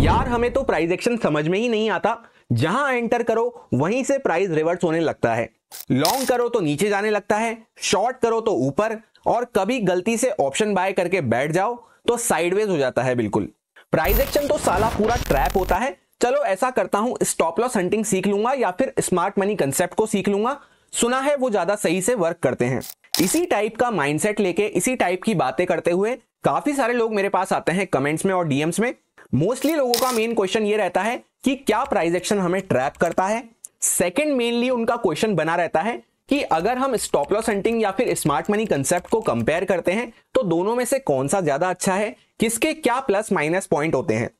यार हमें तो प्राइज एक्शन समझ में ही नहीं आता जहां एंटर करो वहीं से प्राइस रिवर्स होने लगता है लॉन्ग करो तो नीचे जाने लगता है शॉर्ट करो तो ऊपर और कभी गलती से ऑप्शन बाय करके बैठ जाओ तो साइडवेज हो जाता है बिल्कुल प्राइज एक्शन तो साला पूरा ट्रैप होता है चलो ऐसा करता हूं स्टॉप लॉस हंटिंग सीख लूंगा या फिर स्मार्ट मनी कंसेप्ट को सीख लूंगा सुना है वो ज्यादा सही से वर्क करते हैं इसी टाइप का माइंडसेट लेके इसी टाइप की बातें करते हुए काफी सारे लोग मेरे पास आते हैं कमेंट्स में और डीएम्स में मोस्टली लोगों का मेन क्वेश्चन ये रहता है कि क्या प्राइस एक्शन हमें ट्रैप करता है सेकेंड मेनली उनका क्वेश्चन बना रहता है कि अगर हम स्टॉप लॉस हंटिंग या फिर स्मार्ट मनी कंसेप्ट को कंपेयर करते हैं तो दोनों में से कौन सा ज्यादा अच्छा है किसके क्या प्लस माइनस पॉइंट होते हैं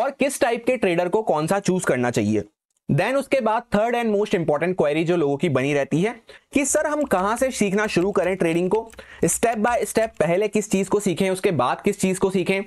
और किस टाइप के ट्रेडर को कौन सा चूज करना चाहिए देन उसके बाद third and most important query जो लोगों की बनी रहती है कि सर हम कहाँ से सीखना शुरू करें ट्रेडिंग को स्टेप बाय स्टेप पहले किस चीज को सीखें उसके बाद किस चीज को सीखें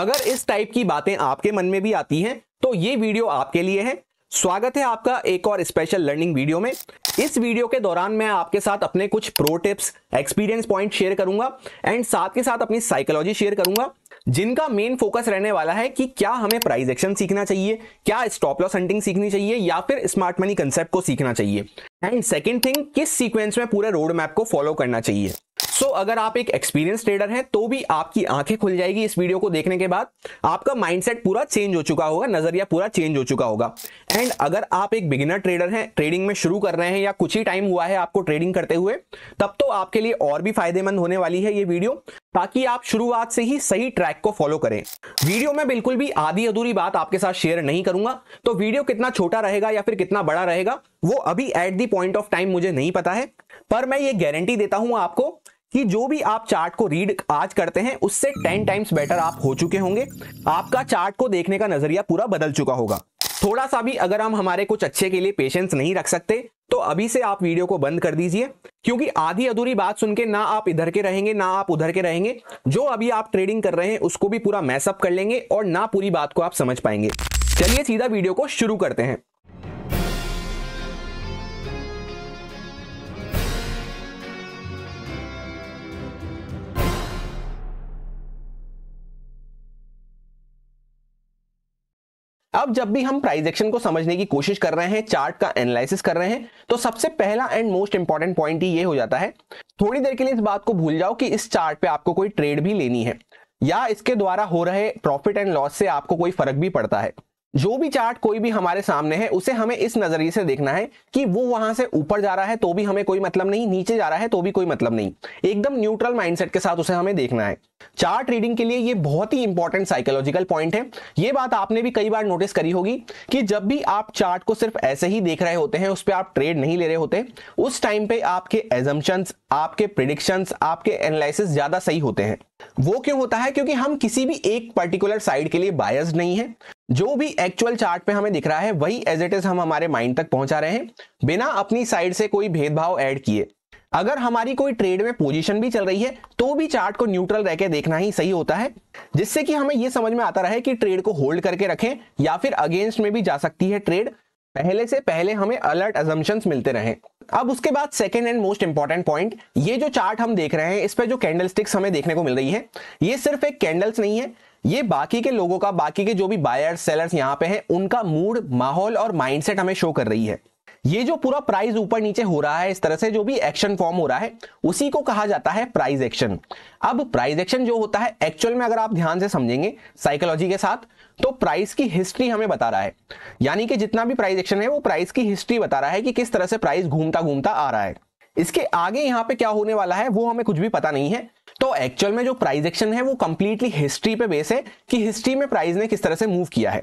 अगर इस टाइप की बातें आपके मन में भी आती हैं तो ये वीडियो आपके लिए है स्वागत है आपका एक और स्पेशल लर्निंग वीडियो में इस वीडियो के दौरान मैं आपके साथ अपने कुछ pro tips experience point share करूंगा एंड साथ के साथ अपनी साइकोलॉजी शेयर करूंगा जिनका मेन फोकस रहने वाला है कि क्या हमें प्राइस एक्शन सीखना चाहिए क्या स्टॉप लॉस हंटिंग सीखनी चाहिए या फिर स्मार्ट मनी कंसेप्ट को सीखना चाहिए एंड सेकेंड थिंग किस सीक्वेंस में पूरे रोड मैप को फॉलो करना चाहिए सो अगर आप एक एक्सपीरियंस ट्रेडर हैं तो भी आपकी आंखें खुल जाएगी इस वीडियो को देखने के बाद आपका माइंडसेट पूरा चेंज हो चुका होगा नजरिया पूरा चेंज हो चुका होगा एंड अगर आप एक बिगिनर ट्रेडर हैं ट्रेडिंग में शुरू कर रहे हैं या कुछ ही टाइम हुआ है आपको ट्रेडिंग करते हुए तब तो आपके लिए और भी फायदेमंद होने वाली है ये वीडियो ताकि आप शुरुआत से ही सही ट्रैक को फॉलो करें वीडियो में बिल्कुल भी आधी अधूरी बात आपके साथ शेयर नहीं करूंगा तो वीडियो कितना छोटा रहेगा या फिर कितना बड़ा रहेगा वो अभी at the point of time मुझे नहीं पता है पर मैं ये गारंटी देता हूं आपको कि जो भी आप चार्ट को रीड आज करते हैं उससे टेन टाइम्स बेटर आप हो चुके होंगे आपका चार्ट को देखने का नजरिया पूरा बदल चुका होगा थोड़ा सा भी अगर हम हमारे कुछ अच्छे के लिए पेशेंस नहीं रख सकते तो अभी से आप वीडियो को बंद कर दीजिए क्योंकि आधी अधूरी बात सुन के ना आप इधर के रहेंगे ना आप उधर के रहेंगे जो अभी आप ट्रेडिंग कर रहे हैं उसको भी पूरा मैसअप कर लेंगे और ना पूरी बात को आप समझ पाएंगे चलिए सीधा वीडियो को शुरू करते हैं अब जब भी हम प्राइस एक्शन को समझने की कोशिश कर रहे हैं चार्ट का एनालिसिस कर रहे हैं तो सबसे पहला एंड मोस्ट इंपॉर्टेंट पॉइंट ही ये हो जाता है थोड़ी देर के लिए इस बात को भूल जाओ कि इस चार्ट पे आपको कोई ट्रेड भी लेनी है या इसके द्वारा हो रहे प्रॉफिट एंड लॉस से आपको कोई फर्क भी पड़ता है जो भी चार्ट कोई भी हमारे सामने है उसे हमें इस नजरिए से देखना है कि वो वहां से ऊपर जा रहा है तो भी हमें कोई मतलब नहीं नीचे जा रहा है तो भी कोई मतलब नहीं एकदम न्यूट्रल माइंडसेट के साथ उसे हमें देखना है चार्ट रीडिंग के लिए ये बहुत ही इंपॉर्टेंट साइकोलॉजिकल पॉइंट है ये बात आपने भी कई बार नोटिस करी होगी कि जब भी आप चार्ट को सिर्फ ऐसे ही देख रहे होते हैं उस पर आप ट्रेड नहीं ले रहे होते उस टाइम पे आपके एजम्पन्स आपके प्रिडिक्शंस आपके एनालिसिस ज्यादा सही होते हैं वो क्यों होता है क्योंकि हम किसी भी एक पर्टिकुलर साइड के लिए बायस नहीं है जो भी एक्चुअल चार्ट पे हमें दिख रहा है वही एज इट इज हम हमारे माइंड तक पहुंचा रहे हैं बिना अपनी साइड से कोई भेदभाव ऐड किए अगर हमारी कोई ट्रेड में पोजीशन भी चल रही है तो भी चार्ट को न्यूट्रल रह के देखना ही सही होता है जिससे कि हमें यह समझ में आता रहे कि ट्रेड को होल्ड करके रखें या फिर अगेंस्ट में भी जा सकती है ट्रेड पहले से पहले हमें अलर्ट एजम्पन्स मिलते रहे अब उसके बाद second and most important point ये जो चार्ट हम देख रहे हैं इस पर जो कैंडल स्टिक्स हमें देखने को मिल रही है ये सिर्फ एक कैंडल्स नहीं है ये बाकी के लोगों का बाकी के जो भी बायर्स सेलर्स यहाँ पे हैं उनका मूड माहौल और माइंडसेट हमें शो कर रही है ये जो पूरा प्राइस ऊपर नीचे हो रहा है इस तरह से जो भी एक्शन फॉर्म हो रहा है उसी को कहा जाता है प्राइस एक्शन अब प्राइस एक्शन जो होता है एक्चुअल में अगर आप ध्यान से समझेंगे साइकोलॉजी के साथ तो प्राइस की हिस्ट्री हमें बता रहा है यानी कि जितना भी प्राइस एक्शन है वो प्राइस की हिस्ट्री बता रहा है कि किस तरह से प्राइस घूमता घूमता आ रहा है इसके आगे यहाँ पे क्या होने वाला है वो हमें कुछ भी पता नहीं है तो एक्चुअल में जो प्राइस एक्शन है वो कंप्लीटली हिस्ट्री पे बेस है कि हिस्ट्री में प्राइस ने किस तरह से मूव किया है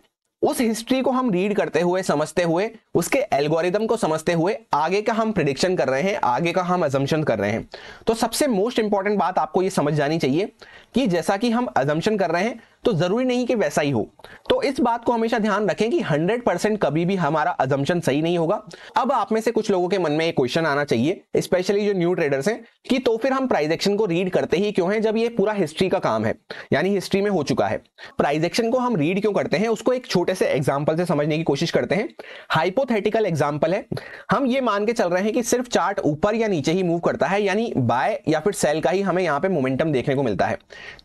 उस हिस्ट्री को हम रीड करते हुए समझते हुए उसके एल्गोरिदम को समझते हुए आगे का हम प्रिडिक्शन कर रहे हैं आगे का हम एजम्पन कर रहे हैं तो सबसे मोस्ट इंपॉर्टेंट बात आपको ये समझ जानी चाहिए कि जैसा कि हम एजम्पन कर रहे हैं तो जरूरी नहीं कि वैसा ही हो तो इस बात को हमेशा ध्यान रखें कि 100% कभी भी हमारा अजम्पन सही नहीं होगा अब आप में से कुछ लोगों के मन में एक क्वेश्चन आना चाहिए स्पेशली जो न्यू ट्रेडर्स हैं कि तो फिर हम प्राइज एक्शन को रीड करते ही क्यों हैं जब ये पूरा हिस्ट्री का काम है यानी हिस्ट्री में हो चुका है प्राइज एक्शन को हम रीड क्यों करते हैं उसको एक छोटे से एग्जाम्पल से समझने की कोशिश करते हैं हाइपोथेटिकल एग्जाम्पल है हम ये मान के चल रहे हैं कि सिर्फ चार्ट ऊपर या नीचे ही मूव करता है यानी बाय या फिर सेल का ही हमें यहाँ पे मोमेंटम देखने को मिलता है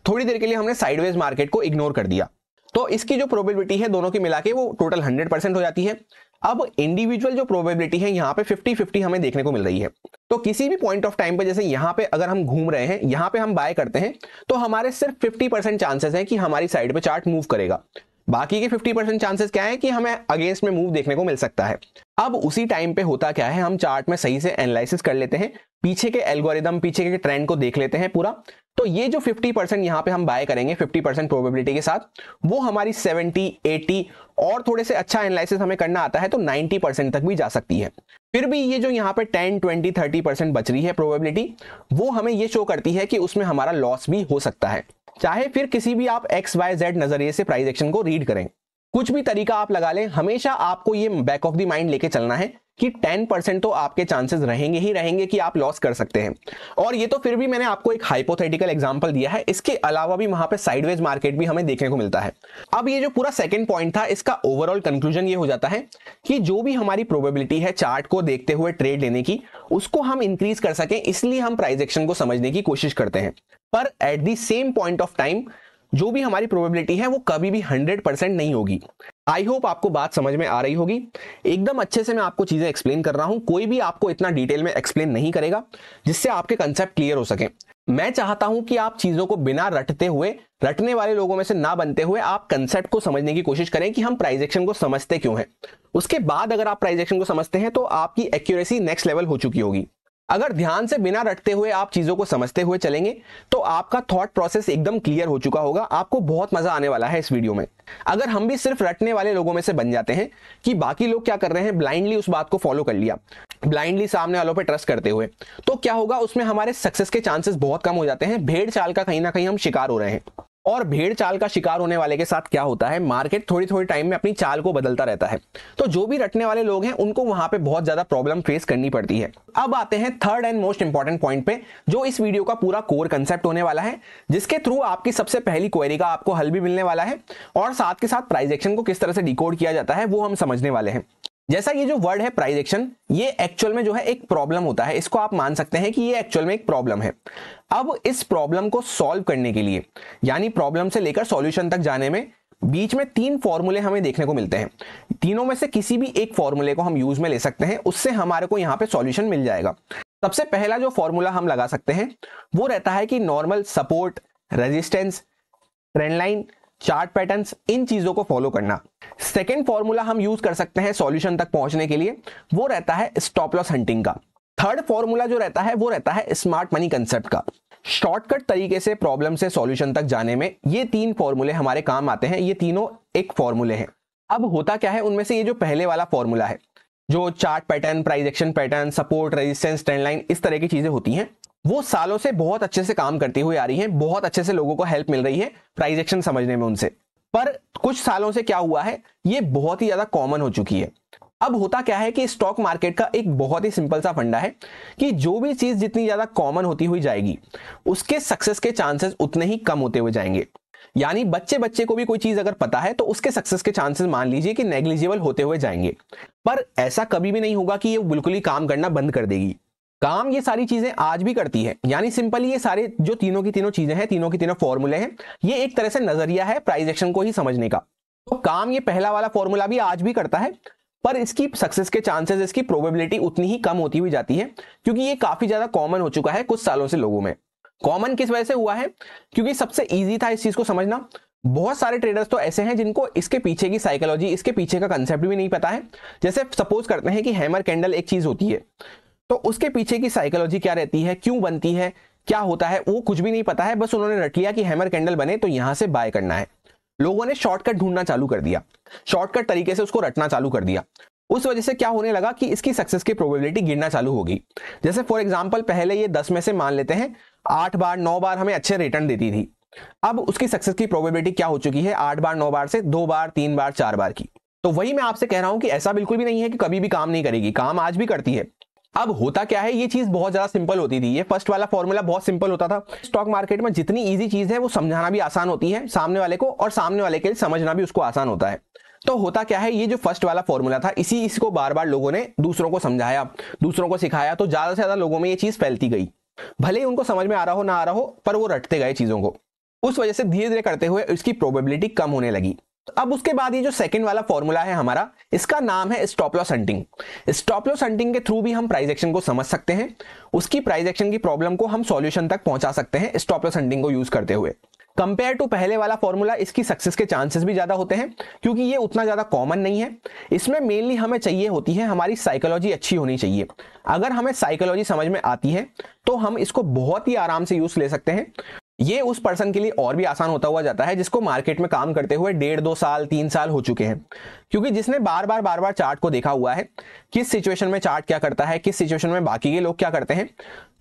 थोड़ी देर के लिए हमने साइडवेज मार्केट को इग्नोर कर दिया तो इसकी जो प्रोबेबिलिटी है दोनों की मिला के वो टोटल हंड्रेड परसेंट हो जाती है अब इंडिविजुअल जो प्रोबेबिलिटी है यहाँ पे फिफ्टी फिफ्टी हमें देखने को मिल रही है तो किसी भी पॉइंट ऑफ टाइम पर जैसे यहाँ पे अगर हम घूम रहे हैं यहाँ पे हम बाय करते हैं तो हमारे सिर्फ फिफ्टी परसेंट चांसेस है कि हमारी साइड पे चार्ट मूव करेगा बाकी के 50 परसेंट चांसेस क्या है कि हमें अगेंस्ट में मूव देखने को मिल सकता है अब उसी टाइम पे होता क्या है हम चार्ट में सही से एनालिसिस कर लेते हैं पीछे के एल्गोरिदम पीछे के ट्रेंड को देख लेते हैं पूरा तो ये जो 50 परसेंट यहाँ पे हम बाय करेंगे 50 परसेंट प्रोबेबिलिटी के साथ वो हमारी 70, 80 और थोड़े से अच्छा एनालिसिस हमें करना आता है तो 90 परसेंट तक भी जा सकती है फिर भी ये जो यहाँ पे 10, 20, 30 परसेंट बच रही है प्रोबेबिलिटी वो हमें ये शो करती है कि उसमें हमारा लॉस भी हो सकता है चाहे फिर किसी भी आप एक्स वाई जेड नजरिए से प्राइस एक्शन को रीड करें कुछ भी तरीका आप लगा लें हमेशा आपको ये बैक ऑफ द माइंड लेके चलना है कि 10 तो आपके चांसेस रहेंगे ही रहेंगे कि आप लॉस कर सकते हैं और ये तो फिर भी मैंने आपको एक हाइपोथेटिकल एग्जांपल दिया है इसके अलावा भी वहां पे साइडवेज मार्केट भी हमें देखने को मिलता है अब ये जो पूरा सेकंड पॉइंट था इसका ओवरऑल कंक्लूजन ये हो जाता है कि जो भी हमारी प्रोबेबिलिटी है चार्ट को देखते हुए ट्रेड लेने की उसको हम इंक्रीज कर सकें इसलिए हम प्राइज एक्शन को समझने की कोशिश करते हैं पर at the same point of time जो भी हमारी प्रोबेबिलिटी है वो कभी भी हंड्रेड परसेंट नहीं होगी आई होप आपको बात समझ में आ रही होगी एकदम अच्छे से मैं आपको चीज़ें एक्सप्लेन कर रहा हूँ कोई भी आपको इतना डिटेल में एक्सप्लेन नहीं करेगा जिससे आपके कंसेप्ट क्लियर हो सके मैं चाहता हूं कि आप चीज़ों को बिना रटते हुए रटने वाले लोगों में से ना बनते हुए आप कंसेप्ट को समझने की कोशिश करें कि हम प्राइजेक्शन को समझते क्यों हैं उसके बाद अगर आप प्राइजेक्शन को समझते हैं तो आपकी एक्यूरेसी नेक्स्ट लेवल हो चुकी होगी अगर ध्यान से बिना रटते हुए आप चीज़ों को समझते हुए चलेंगे तो आपका थॉट प्रोसेस एकदम क्लियर हो चुका होगा आपको बहुत मज़ा आने वाला है इस वीडियो में अगर हम भी सिर्फ रटने वाले लोगों में से बन जाते हैं कि बाकी लोग क्या कर रहे हैं ब्लाइंडली उस बात को फॉलो कर लिया ब्लाइंडली सामने वालों पर ट्रस्ट करते हुए तो क्या होगा उसमें हमारे सक्सेस के चांसेस बहुत कम हो जाते हैं भेड़ चाल का कहीं ना कहीं हम शिकार हो रहे हैं और भेड़ चाल का शिकार होने वाले के साथ क्या होता है मार्केट थोड़ी थोड़ी टाइम में अपनी चाल को बदलता रहता है तो जो भी रटने वाले लोग हैं उनको वहां पे बहुत ज्यादा प्रॉब्लम फेस करनी पड़ती है अब आते हैं third and most important point पे जो इस वीडियो का पूरा कोर कंसेप्ट होने वाला है जिसके थ्रू आपकी सबसे पहली क्वेरी का आपको हल भी मिलने वाला है और साथ के साथ प्राइजेक्शन को किस तरह से डिकोड किया जाता है वो हम समझने वाले हैं जैसा ये जो वर्ड है प्राइजेक्शन ये एक्चुअल में जो है एक प्रॉब्लम होता है इसको आप मान सकते हैं कि ये एक्चुअल में एक प्रॉब्लम है अब इस प्रॉब्लम को सॉल्व करने के लिए यानी प्रॉब्लम से लेकर सॉल्यूशन तक जाने में बीच में तीन फॉर्मूले हमें देखने को मिलते हैं तीनों में से किसी भी एक फॉर्मूले को हम यूज में ले सकते हैं उससे हमारे को यहाँ पे सॉल्यूशन मिल जाएगा सबसे पहला जो फॉर्मूला हम लगा सकते हैं वो रहता है कि normal support resistance trendline chart patterns इन चीजों को फॉलो करना सेकेंड फॉर्मूला हम यूज कर सकते हैं सॉल्यूशन तक पहुंचने के लिए वो रहता है स्टॉप लॉस हंटिंग का थर्ड फॉर्मूला जो रहता है वो रहता है स्मार्ट मनी कंसेप्ट का शॉर्टकट तरीके से प्रॉब्लम से सॉल्यूशन तक जाने में ये तीन फॉर्मूले हमारे काम आते हैं ये तीनों एक फॉर्मूले हैं अब होता क्या है उनमें से ये जो पहले वाला फॉर्मूला है जो chart pattern price action pattern support resistance trend line इस तरह की चीजें होती हैं वो सालों से बहुत अच्छे से काम करती हुई आ रही है बहुत अच्छे से लोगों को हेल्प मिल रही है प्राइजेक्शन एक्शन समझने में उनसे पर कुछ सालों से क्या हुआ है ये बहुत ही ज्यादा कॉमन हो चुकी है अब होता क्या है कि स्टॉक मार्केट का एक बहुत ही सिंपल सा फंडा है कि जो भी चीज जितनी ज्यादा कॉमन होती हुई जाएगी उसके सक्सेस के चांसेस उतने ही कम होते हुए जाएंगे यानी बच्चे बच्चे को भी कोई चीज अगर पता है तो उसके सक्सेस के चांसेस मान लीजिए कि नेग्लिजिबल होते हुए जाएंगे पर ऐसा कभी भी नहीं होगा कि ये बिल्कुल ही काम करना बंद कर देगी काम ये सारी चीजें आज भी करती है यानी सिंपली ये सारे जो तीनों की तीनों चीजें हैं तीनों की तीनों फॉर्मूले हैं ये एक तरह से नजरिया है प्राइजेक्शन एक्शन को ही समझने का तो काम ये पहला वाला फॉर्मूला भी आज भी करता है पर इसकी सक्सेस के चांसेस इसकी प्रोबेबिलिटी उतनी ही कम होती हुई जाती है क्योंकि ये काफी ज्यादा कॉमन हो चुका है कुछ सालों से लोगों में कॉमन किस वजह से हुआ है क्योंकि सबसे ईजी था इस चीज को समझना बहुत सारे ट्रेडर्स तो ऐसे हैं जिनको इसके पीछे की साइकोलॉजी इसके पीछे का कंसेप्ट भी नहीं पता है जैसे सपोज करते हैं कि हैमर कैंडल एक चीज होती है तो उसके पीछे की साइकोलॉजी क्या रहती है क्यों बनती है क्या होता है वो कुछ भी नहीं पता है बस उन्होंने रट लिया कि हैमर कैंडल बने तो यहां से बाय करना है लोगों ने शॉर्टकट ढूंढना चालू कर दिया शॉर्टकट तरीके से उसको रटना चालू कर दिया उस वजह से क्या होने लगा कि इसकी सक्सेस की प्रोबेबिलिटी गिरना चालू होगी जैसे फॉर एग्जाम्पल पहले ये दस में से मान लेते हैं आठ बार नौ बार हमें अच्छे रिटर्न देती थी अब उसकी सक्सेस की प्रोबेबिलिटी क्या हो चुकी है आठ बार नौ बार से दो बार तीन बार चार बार की तो वही मैं आपसे कह रहा हूं कि ऐसा बिल्कुल भी नहीं है कि कभी भी काम नहीं करेगी काम आज भी करती है अब होता क्या है ये चीज बहुत ज्यादा सिंपल होती थी ये फर्स्ट वाला फॉर्मूला बहुत सिंपल होता था स्टॉक मार्केट में जितनी ईजी चीज है वो समझाना भी आसान होती है सामने वाले को और सामने वाले के लिए समझना भी उसको आसान होता है तो होता क्या है ये जो फर्स्ट वाला फॉर्मूला था इसी इसको बार बार लोगों ने दूसरों को समझाया दूसरों को सिखाया तो ज्यादा से ज्यादा लोगों में ये चीज फैलती गई भले ही उनको समझ में आ रहा हो ना आ रहा हो पर वो रटते गए चीजों को उस वजह से धीरे धीरे करते हुए इसकी प्रोबेबिलिटी कम होने लगी तो अब उसके बाद ये जो सेकंड वाला फॉर्मूला है हमारा इसका नाम है stop loss hunting stop loss hunting के थ्रू भी हम प्राइस एक्शन को समझ सकते हैं उसकी प्राइस एक्शन की प्रॉब्लम को हम सॉल्यूशन तक पहुंचा सकते हैं स्टॉप लॉस हंटिंग को यूज करते हुए कंपेयर टू पहले वाला फॉर्मूला इसकी सक्सेस के चांसेस भी ज्यादा होते हैं क्योंकि ये उतना ज्यादा कॉमन नहीं है इसमें मेनली हमें चाहिए होती है हमारी साइकोलॉजी अच्छी होनी चाहिए अगर हमें साइकोलॉजी समझ में आती है तो हम इसको बहुत ही आराम से यूज ले सकते हैं ये उस पर्सन के लिए और भी आसान होता हुआ जाता है जिसको मार्केट में काम करते हुए डेढ़ दो साल तीन साल हो चुके हैं क्योंकि जिसने बार बार बार बार चार्ट को देखा हुआ है किस सिचुएशन में चार्ट क्या करता है किस सिचुएशन में बाकी के लोग क्या करते हैं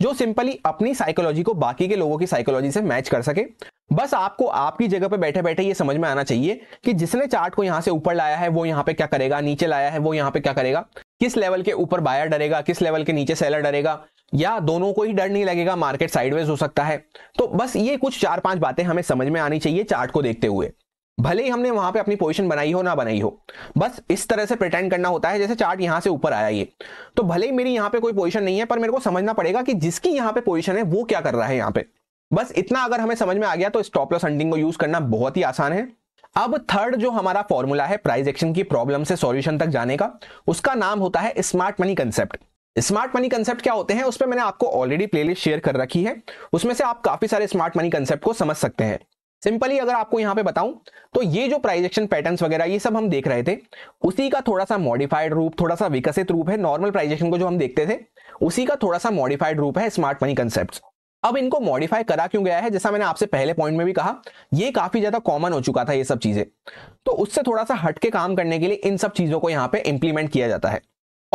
जो सिंपली अपनी साइकोलॉजी को बाकी के लोगों की साइकोलॉजी से मैच कर सके बस आपको आपकी जगह पे बैठे बैठे ये समझ में आना चाहिए कि जिसने चार्ट को यहाँ से ऊपर लाया है वो यहाँ पे क्या करेगा नीचे लाया है वो यहाँ पे क्या करेगा किस लेवल के ऊपर बायर डरेगा किस लेवल के नीचे सेलर डरेगा या दोनों को ही डर नहीं लगेगा मार्केट साइडवेज हो सकता है तो बस ये कुछ चार पांच बातें हमें समझ में आनी चाहिए चार्ट को देखते हुए भले ही हमने वहां पे अपनी पोजीशन बनाई हो ना बनाई हो बस इस तरह से प्रिटेंड करना होता है जैसे चार्ट यहां से ऊपर आया ये तो भले ही मेरी यहां पे कोई पोजीशन नहीं है पर मेरे को समझना पड़ेगा कि जिसकी यहां पे पोजीशन है वो क्या कर रहा है यहां पे बस इतना अगर हमें समझ में आ गया तो स्टॉप लॉस हंडिंग को यूज करना बहुत ही आसान है अब थर्ड जो हमारा फॉर्मूला है प्राइस एक्शन की प्रॉब्लम से सॉल्यूशन तक जाने का उसका नाम होता है smart money concept smart money concept क्या होते हैं उस पर मैंने आपको ऑलरेडी प्लेलिस्ट शेयर कर रखी है उसमें से आप काफी सारे स्मार्ट मनी कंसेप्ट को समझ सकते हैं सिंपली अगर आपको यहाँ पे बताऊं तो ये जो प्राइजेक्शन पैटर्न पैटर्न्स वगैरह ये सब हम देख रहे थे उसी का थोड़ा सा मॉडिफाइड रूप थोड़ा सा विकसित रूप है नॉर्मल प्राइजेक्शन को जो हम देखते थे उसी का थोड़ा सा मॉडिफाइड रूप है स्मार्ट मनी कंसेप्ट अब इनको मॉडिफाई करा क्यों गया है जैसा मैंने आपसे पहले पॉइंट में भी कहा ये काफी ज्यादा कॉमन हो चुका था ये सब चीजें तो उससे थोड़ा सा हटके काम करने के लिए इन सब चीजों को यहाँ पे इंप्लीमेंट किया जाता है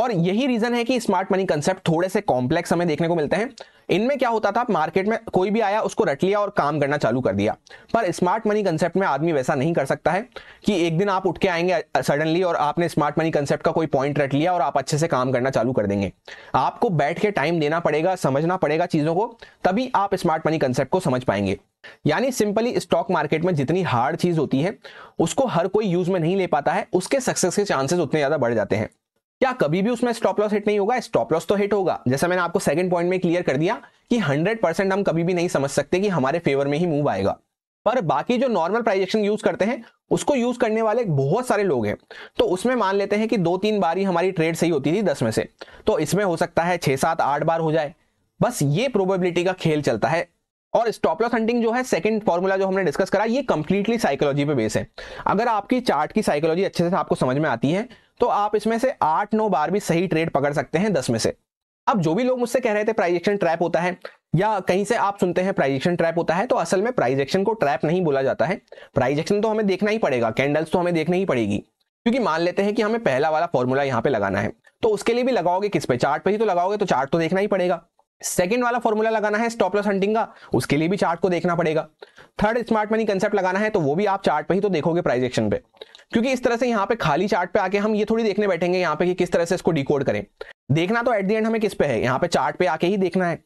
और यही रीजन है कि स्मार्ट मनी कंसेप्ट थोड़े से कॉम्प्लेक्स हमें देखने को मिलते हैं इनमें क्या होता था मार्केट में कोई भी आया उसको रट लिया और काम करना चालू कर दिया पर स्मार्ट मनी कंसेप्ट में आदमी वैसा नहीं कर सकता है कि एक दिन आप उठ के आएंगे सडनली और आपने स्मार्ट मनी कंसेप्ट का कोई पॉइंट रट लिया और आप अच्छे से काम करना चालू कर देंगे आपको बैठ के टाइम देना पड़ेगा समझना पड़ेगा चीजों को तभी आप स्मार्ट मनी कंसेप्ट को समझ पाएंगे यानी सिंपली स्टॉक मार्केट में जितनी हार्ड चीज होती है उसको हर कोई यूज में नहीं ले पाता है उसके सक्सेस के चांसेस उतने ज्यादा बढ़ जाते हैं क्या कभी भी उसमें स्टॉप लॉस हिट नहीं होगा स्टॉप लॉस तो हिट होगा जैसा मैंने आपको सेकंड पॉइंट में क्लियर कर दिया कि 100 परसेंट हम कभी भी नहीं समझ सकते कि हमारे फेवर में ही मूव आएगा पर बाकी जो नॉर्मल प्राइजेक्शन यूज करते हैं उसको यूज करने वाले बहुत सारे लोग हैं तो उसमें मान लेते हैं कि दो तीन बार ही हमारी ट्रेड सही होती थी दस में से तो इसमें हो सकता है छह सात आठ बार हो जाए बस ये प्रोबेबिलिटी का खेल चलता है और स्टॉप लॉस हंटिंग जो है सेकंड फॉर्मूला जो हमने डिस्कस करा ये कंप्लीटली साइकोलॉजी पे बेस है अगर आपकी चार्ट की साइकोलॉजी अच्छे से आपको समझ में आती है तो आप इसमें से आठ नौ बार भी सही ट्रेड पकड़ सकते हैं दस में से अब जो भी लोग मुझसे कह रहे थे प्राइजेक्शन ट्रैप होता है या कहीं से आप सुनते हैं प्राइजेक्शन ट्रैप होता है तो असल में प्राइजेक्शन को ट्रैप नहीं बोला जाता है प्राइजेक्शन तो हमें देखना ही पड़ेगा कैंडल्स तो हमें देखना ही पड़ेगी क्योंकि मान लेते हैं कि हमें पहला वाला फॉर्मूला यहाँ पे लगाना है तो उसके लिए भी लगाओगे किस पे चार्ट पे ही तो लगाओगे तो चार्ट तो देखना ही पड़ेगा सेकेंड वाला फॉर्मूला लगाना है स्टॉप लॉस हंटिंग का उसके लिए भी चार्ट को देखना पड़ेगा थर्ड स्मार्ट मनी कंसेप्ट लगाना है तो वो भी आप चार्ट पे ही तो देखोगे प्राइस एक्शन पे क्योंकि इस तरह से यहाँ पे खाली चार्ट पे आके हम ये थोड़ी देखने बैठेंगे यहाँ पे कि किस तरह से इसको डिकोड करें देखना तो एट दी एंड हमें किस पे है यहाँ पे चार्ट पे आके ही देखना है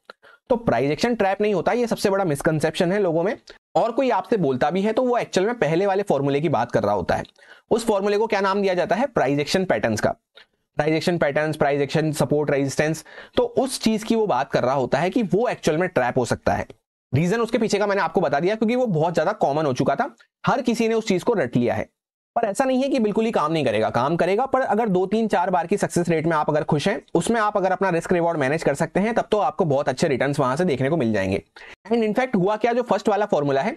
तो प्राइस एक्शन ट्रैप नहीं होता ये सबसे बड़ा मिसकनसेप्शन है लोगों में और कोई आपसे बोलता भी है तो वो एक्चुअल में पहले वाले फॉर्मूले की बात कर रहा होता है उस फॉर्मूले को क्या नाम दिया जाता है प्राइस एक्शन पैटर्न का rejection pattern price action support resistance तो उस चीज की वो बात कर रहा होता है कि वो एक्चुअल में ट्रैप हो सकता है रीजन उसके पीछे का मैंने आपको बता दिया क्योंकि वो बहुत ज्यादा कॉमन हो चुका था हर किसी ने उस चीज को रट लिया है पर ऐसा नहीं है कि बिल्कुल ही काम नहीं करेगा काम करेगा पर अगर दो तीन चार बार की सक्सेस रेट में आप अगर खुश हैं उसमें आप अगर अपना रिस्क रिवॉर्ड मैनेज कर सकते हैं तब तो आपको बहुत अच्छे रिटर्न वहां से देखने को मिल जाएंगे एंड इनफैक्ट हुआ क्या जो फर्स्ट वाला फॉर्मूला है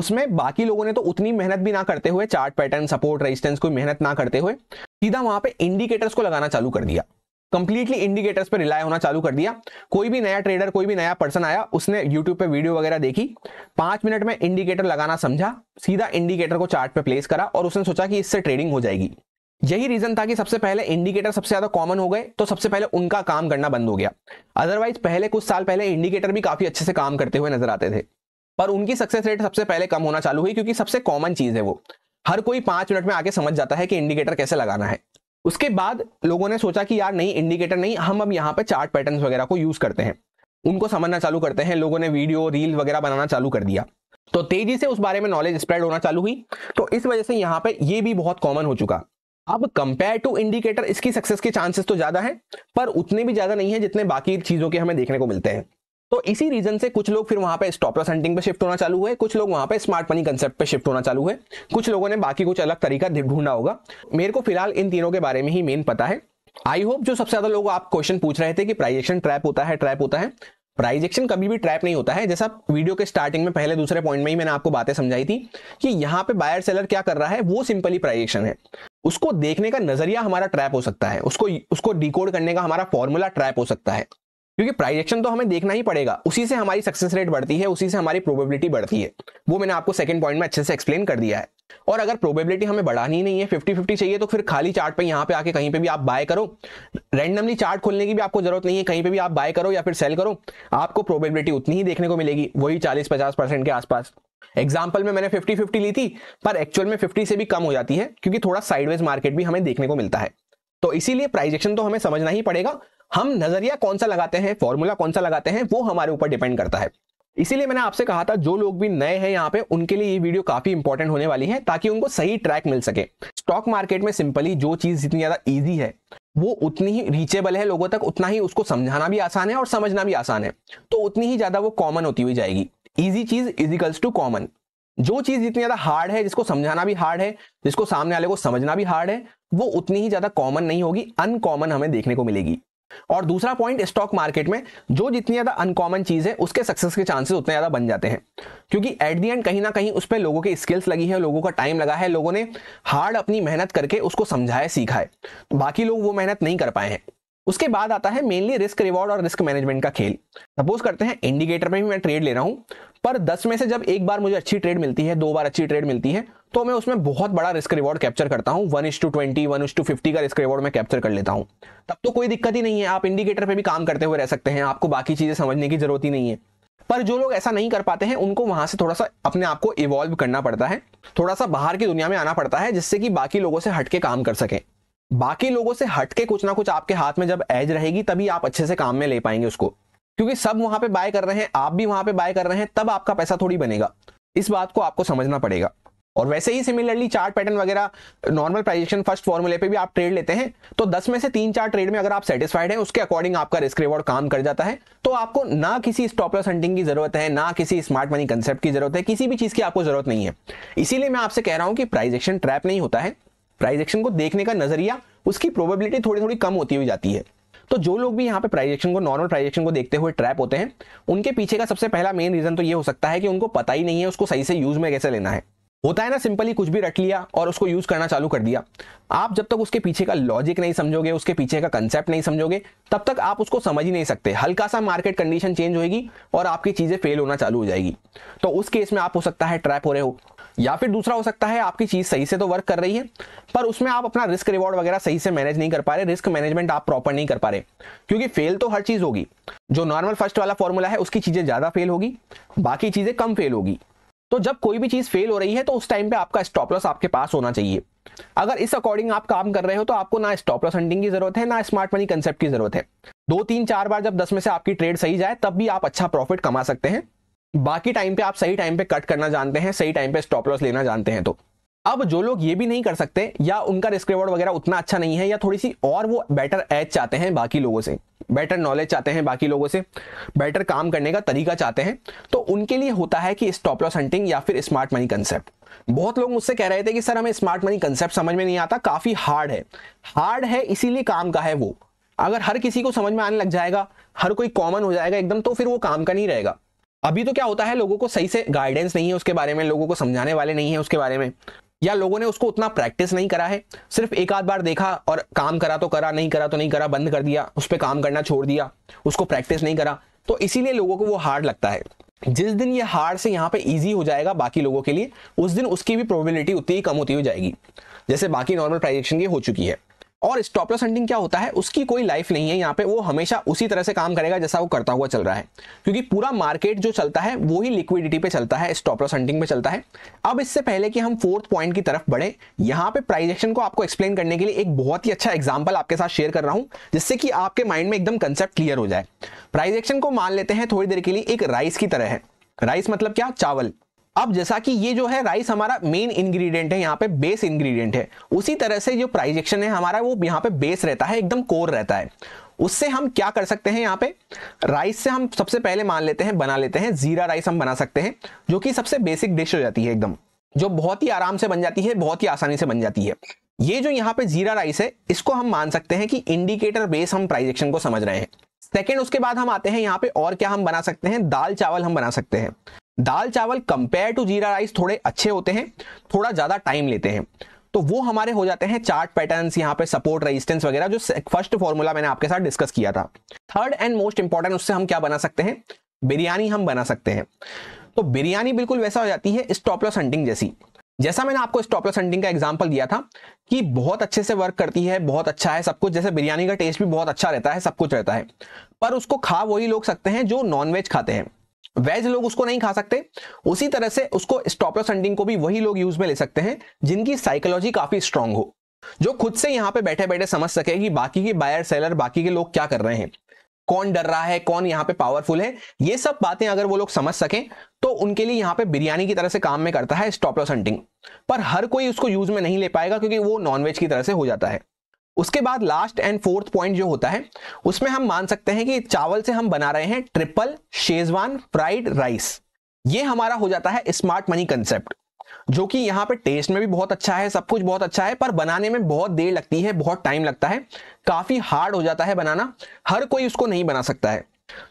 उसमें बाकी लोगों ने तो उतनी मेहनत भी ना करते हुए चार्ट पैटर्न सपोर्ट रेजिस्टेंस कोई मेहनत ना करते हुए सीधा वहां पे इंडिकेटर्स को लगाना चालू कर दिया कंप्लीटली इंडिकेटर्स पे रिलाय होना चालू कर दिया कोई भी नया ट्रेडर कोई भी नया पर्सन आया उसने यूट्यूब पे वीडियो वगैरह देखी पांच मिनट में इंडिकेटर लगाना समझा सीधा इंडिकेटर को चार्ट पे प्लेस करा और उसने सोचा कि इससे ट्रेडिंग हो जाएगी यही रीजन था कि सबसे पहले इंडिकेटर सबसे ज्यादा कॉमन हो गए तो सबसे पहले उनका काम करना बंद हो गया अदरवाइज पहले कुछ साल पहले इंडिकेटर भी काफी अच्छे से काम करते हुए नजर आते थे पर उनकी सक्सेस रेट सबसे पहले कम होना चालू हुई क्योंकि सबसे कॉमन चीज है वो हर कोई पांच मिनट में आके समझ जाता है कि इंडिकेटर कैसे लगाना है उसके बाद लोगों ने सोचा कि यार नहीं इंडिकेटर नहीं हम अब यहाँ पे चार्ट पैटर्न्स वगैरह को यूज करते हैं उनको समझना चालू करते हैं लोगों ने वीडियो रील वगैरह बनाना चालू कर दिया तो तेजी से उस बारे में नॉलेज स्प्रेड होना चालू हुई तो इस वजह से यहाँ पे ये भी बहुत कॉमन हो चुका अब कंपेयर टू इंडिकेटर इसकी सक्सेस के चांसेस तो ज्यादा है पर उतने भी ज्यादा नहीं है जितने बाकी चीजों के हमें देखने को मिलते हैं तो इसी रीजन से कुछ लोग फिर वहां पे स्टॉप लॉस हंटिंग पे शिफ्ट होना चालू हुए कुछ लोग वहां पे स्मार्ट मनी कंसेप्ट पे शिफ्ट होना चालू हुए कुछ लोगों ने बाकी कुछ अलग तरीका ढूंढा होगा मेरे को फिलहाल इन तीनों के बारे में ही मेन पता है आई होप जो सबसे ज्यादा लोग आप क्वेश्चन पूछ रहे थे कि प्राइजेक्शन ट्रैप होता है ट्रैप होता है प्राइजेक्शन कभी भी ट्रैप नहीं होता है जैसा वीडियो के स्टार्टिंग में पहले दूसरे पॉइंट में ही मैंने आपको बातें समझाई थी कि यहाँ पे बायर सेलर क्या कर रहा है वो सिंपली प्राइजेक्शन है उसको देखने का नजरिया हमारा ट्रैप हो सकता है उसको उसको डिकोड करने का हमारा फॉर्मूला ट्रैप हो सकता है क्योंकि प्राइजेक्शन तो हमें देखना ही पड़ेगा उसी से हमारी सक्सेस रेट बढ़ती है उसी से हमारी प्रोबेबिलिटी बढ़ती है वो मैंने आपको सेकंड पॉइंट में अच्छे से एक्सप्लेन कर दिया है और अगर प्रोबेबिलिटी हमें बढ़ानी नहीं है फिफ्टी फिफ्टी चाहिए तो फिर खाली चार्ट पे यहाँ पे आके कहीं पे भी आप बाय करो रैंडमली चार्ट खोलने की भी आपको जरूरत नहीं है कहीं पे भी आप बाय करो या फिर सेल करो आपको प्रोबेबिलिटी उतनी ही देखने को मिलेगी वही चालीस पचास परसेंट के आसपास एग्जाम्पल में मैंने फिफ्टी फिफ्टी ली थी पर एक्चुअल में फिफ्टी से भी कम हो जाती है क्योंकि थोड़ा साइडवेज मार्केट भी हमें देखने को मिलता है तो इसीलिए प्राइजेक्शन तो हमें समझना ही पड़ेगा हम नजरिया कौन सा लगाते हैं फॉर्मूला कौन सा लगाते हैं वो हमारे ऊपर डिपेंड करता है इसीलिए मैंने आपसे कहा था जो लोग भी नए हैं यहाँ पे उनके लिए ये वीडियो काफी इंपॉर्टेंट होने वाली है ताकि उनको सही ट्रैक मिल सके स्टॉक मार्केट में सिंपली जो चीज जितनी ज्यादा ईजी है वो उतनी ही रीचेबल है लोगों तक उतना ही उसको समझाना भी आसान है और समझना भी आसान है तो उतनी ही ज्यादा वो कॉमन होती हुई जाएगी ईजी चीज इजिकल्स टू कॉमन जो चीज जितनी ज्यादा हार्ड है जिसको समझाना भी हार्ड है जिसको सामने वाले को समझना भी हार्ड है वो उतनी ही ज्यादा कॉमन नहीं होगी अनकॉमन हमें देखने को मिलेगी और दूसरा पॉइंट स्टॉक मार्केट में जो जितनी ज्यादा अनकॉमन चीज है उसके सक्सेस के चांसेस उतने ज्यादा बन जाते हैं क्योंकि एट दी एंड कहीं ना कहीं उस पर लोगों की स्किल्स लगी है लोगों का टाइम लगा है लोगों ने हार्ड अपनी मेहनत करके उसको समझाया सीखा है तो बाकी लोग वो मेहनत नहीं कर पाए हैं उसके बाद आता है मेनली रिस्क रिवॉर्ड और रिस्क मैनेजमेंट का खेल सपोज करते हैं इंडिकेटर में भी मैं ट्रेड ले रहा हूं पर दस में से जब एक बार मुझे अच्छी ट्रेड मिलती है दो बार अच्छी ट्रेड मिलती है तो मैं उसमें बहुत बड़ा रिस्क रिवॉर्ड कैप्चर करता हूँ one is to twenty one is to fifty का रिस्क रिवॉर्ड मैं कैप्चर कर लेता हूँ तब तो कोई दिक्कत ही नहीं है आप इंडिकेटर पर भी काम करते हुए रह सकते हैं आपको बाकी चीजें समझने की जरूरत ही नहीं है पर जो लोग ऐसा नहीं कर पाते हैं उनको वहां से थोड़ा सा अपने आप को इवॉल्व करना पड़ता है थोड़ा सा बाहर की दुनिया में आना पड़ता है जिससे कि बाकी लोगों से हटके काम कर सके बाकी लोगों से हटके कुछ ना कुछ आपके हाथ में जब एज रहेगी तभी आप अच्छे से काम में ले पाएंगे उसको क्योंकि सब वहां पे बाय कर रहे हैं आप भी वहां पे बाय कर रहे हैं तब आपका पैसा थोड़ी बनेगा इस बात को आपको समझना पड़ेगा और वैसे ही सिमिलरली चार्ट पैटर्न वगैरह नॉर्मल प्राइजेशन फर्स्ट फॉर्मूले पे भी आप ट्रेड लेते हैं तो दस में से तीन चार ट्रेड में अगर आप सेटिस्फाइड हैं उसके अकॉर्डिंग आपका रिस्क रिवॉर्ड काम कर जाता है तो आपको ना किसी स्टॉप लॉस हंटिंग की जरूरत है ना किसी स्मार्ट मनी कंसेप्ट की जरूरत है किसी भी चीज की आपको जरूरत नहीं है इसीलिए मैं आपसे कह रहा हूं कि प्राइजेक्शन ट्रैप नहीं होता है प्राइजेक्शन को देखने का नजरिया उसकी प्रोबेबिलिटी थोड़ी थोड़ी कम होती हुई जाती है तो जो लोग भी यहाँ पे प्राइजेक्शन को नॉर्मल प्राइजेक्शन को देखते हुए ट्रैप होते हैं उनके पीछे का सबसे पहला मेन रीजन तो ये हो सकता है कि उनको पता ही नहीं है उसको सही से यूज में कैसे लेना है होता है ना सिंपली कुछ भी रट लिया और उसको यूज करना चालू कर दिया आप जब तक उसके पीछे का लॉजिक नहीं समझोगे उसके पीछे का कंसेप्ट नहीं समझोगे तब तक आप उसको समझ ही नहीं सकते हल्का सा मार्केट कंडीशन चेंज होगी और आपकी चीजें फेल होना चालू हो जाएगी तो उस केस में आप हो सकता है ट्रैप हो रहे हो या फिर दूसरा हो सकता है आपकी चीज सही से तो वर्क कर रही है पर उसमें आप अपना रिस्क रिवॉर्ड वगैरह सही से मैनेज नहीं कर पा रहे रिस्क मैनेजमेंट आप प्रॉपर नहीं कर पा रहे क्योंकि फेल तो हर चीज होगी जो नॉर्मल फर्स्ट वाला फॉर्मूला है उसकी चीजें ज्यादा फेल होगी बाकी चीजें कम फेल होगी तो जब कोई भी चीज फेल हो रही है तो उस टाइम पे आपका स्टॉप लॉस आपके पास होना चाहिए अगर इस अकॉर्डिंग आप काम कर रहे हो तो आपको ना स्टॉप लॉस हंडिंग की जरूरत है ना स्मार्ट मनी कंसेप्ट की जरूरत है दो तीन चार बार जब दस में से आपकी ट्रेड सही जाए तब भी आप अच्छा प्रॉफिट कमा सकते हैं बाकी टाइम पे आप सही टाइम पे कट करना जानते हैं सही टाइम पे स्टॉप लॉस लेना जानते हैं तो अब जो लोग ये भी नहीं कर सकते या उनका रिस्क रिवॉर्ड वगैरह उतना अच्छा नहीं है या थोड़ी सी और वो बेटर एज चाहते हैं बाकी लोगों से बेटर नॉलेज चाहते हैं बाकी लोगों से बेटर काम करने का तरीका चाहते हैं तो उनके लिए होता है कि स्टॉप लॉस हंटिंग या फिर स्मार्ट मनी कंसेप्ट बहुत लोग मुझसे कह रहे थे कि सर हमें स्मार्ट मनी कंसेप्ट समझ में नहीं आता काफी हार्ड है हार्ड है इसीलिए काम का है वो अगर हर किसी को समझ में आने लग जाएगा हर कोई कॉमन हो जाएगा एकदम तो फिर वो काम का नहीं रहेगा अभी तो क्या होता है लोगों को सही से गाइडेंस नहीं है उसके बारे में लोगों को समझाने वाले नहीं है उसके बारे में या लोगों ने उसको उतना प्रैक्टिस नहीं करा है सिर्फ एक आध बार देखा और काम करा तो करा नहीं करा तो नहीं करा बंद कर दिया उस पर काम करना छोड़ दिया उसको प्रैक्टिस नहीं करा तो इसीलिए लोगों को वो हार्ड लगता है जिस दिन ये हार्ड से यहाँ पे इजी हो जाएगा बाकी लोगों के लिए उस दिन उसकी भी प्रोबेबिलिटी उतनी ही कम होती हुई जाएगी जैसे बाकी नॉर्मल प्राइजेक्शन की हो चुकी है और स्टॉप हंटिंग क्या होता है उसकी कोई लाइफ नहीं है यहाँ पे वो हमेशा उसी तरह से काम करेगा जैसा वो करता हुआ चल रहा है क्योंकि पूरा मार्केट जो चलता है वो ही लिक्विडिटी पे चलता है स्टॉपलॉस लॉस हंटिंग पे चलता है अब इससे पहले कि हम फोर्थ पॉइंट की तरफ बढ़े यहाँ पे प्राइज एक्शन को आपको एक्सप्लेन करने के लिए एक बहुत ही अच्छा एग्जाम्पल आपके साथ शेयर कर रहा हूँ जिससे कि आपके माइंड में एकदम कंसेप्ट क्लियर हो जाए प्राइज एक्शन को मान लेते हैं थोड़ी देर के लिए एक राइस की तरह है राइस मतलब क्या चावल अब जैसा कि ये जो है राइस हमारा मेन इंग्रेडिएंट है यहाँ पे बेस इंग्रेडिएंट है उसी तरह से जो प्राइजेक्शन है हमारा वो यहाँ पे बेस रहता है एकदम कोर रहता है उससे हम क्या कर सकते हैं यहाँ पे राइस से हम सबसे पहले मान लेते हैं बना लेते हैं जीरा राइस हम बना सकते हैं जो कि सबसे बेसिक डिश हो जाती है एकदम जो बहुत ही आराम से बन जाती है बहुत ही आसानी से बन जाती है ये जो यहाँ पे जीरा राइस है इसको हम मान सकते हैं कि इंडिकेटर बेस हम प्राइजेक्शन को समझ रहे हैं सेकेंड उसके बाद हम आते हैं यहाँ पे और क्या हम बना सकते हैं दाल चावल हम बना सकते हैं दाल चावल कंपेयर टू जीरा राइस थोड़े अच्छे होते हैं थोड़ा ज्यादा टाइम लेते हैं तो वो हमारे हो जाते हैं चार्ट पैटर्न्स यहाँ पे सपोर्ट रेजिस्टेंस वगैरह जो फर्स्ट फॉर्मूला मैंने आपके साथ डिस्कस किया था थर्ड एंड मोस्ट इंपॉर्टेंट उससे हम क्या बना सकते हैं बिरयानी हम बना सकते हैं तो बिरयानी बिल्कुल वैसा हो जाती है स्टॉप हंटिंग जैसी जैसा मैंने आपको स्टॉपलेस हंडिंग का एग्जाम्पल दिया था कि बहुत अच्छे से वर्क करती है बहुत अच्छा है सब कुछ जैसे बिरयानी का टेस्ट भी बहुत अच्छा रहता है सब कुछ रहता है पर उसको खा वही लोग सकते हैं जो नॉनवेज खाते हैं वेज लोग उसको नहीं खा सकते उसी तरह से उसको स्टॉपलेस हंडिंग को भी वही लोग यूज में ले सकते हैं जिनकी साइकोलॉजी काफी स्ट्रांग हो जो खुद से यहाँ पे बैठे बैठे समझ सके कि बाकी के बायर सेलर बाकी के लोग क्या कर रहे हैं कौन डर रहा है कौन यहाँ पे पावरफुल है ये सब बातें अगर वो लोग समझ सकें तो उनके लिए यहाँ पे बिरयानी की तरह से काम में करता है स्टॉप लॉस हंटिंग पर हर कोई उसको यूज में नहीं ले पाएगा क्योंकि वो नॉनवेज की तरह से हो जाता है उसके बाद लास्ट एंड फोर्थ पॉइंट जो होता है उसमें हम मान सकते हैं कि चावल से हम बना रहे हैं ट्रिपल शेजवान फ्राइड राइस ये हमारा हो जाता है स्मार्ट मनी कंसेप्ट जो कि यहाँ पे टेस्ट में भी बहुत अच्छा है सब कुछ बहुत अच्छा है पर बनाने में बहुत देर लगती है बहुत टाइम लगता है काफ़ी हार्ड हो जाता है बनाना हर कोई उसको नहीं बना सकता है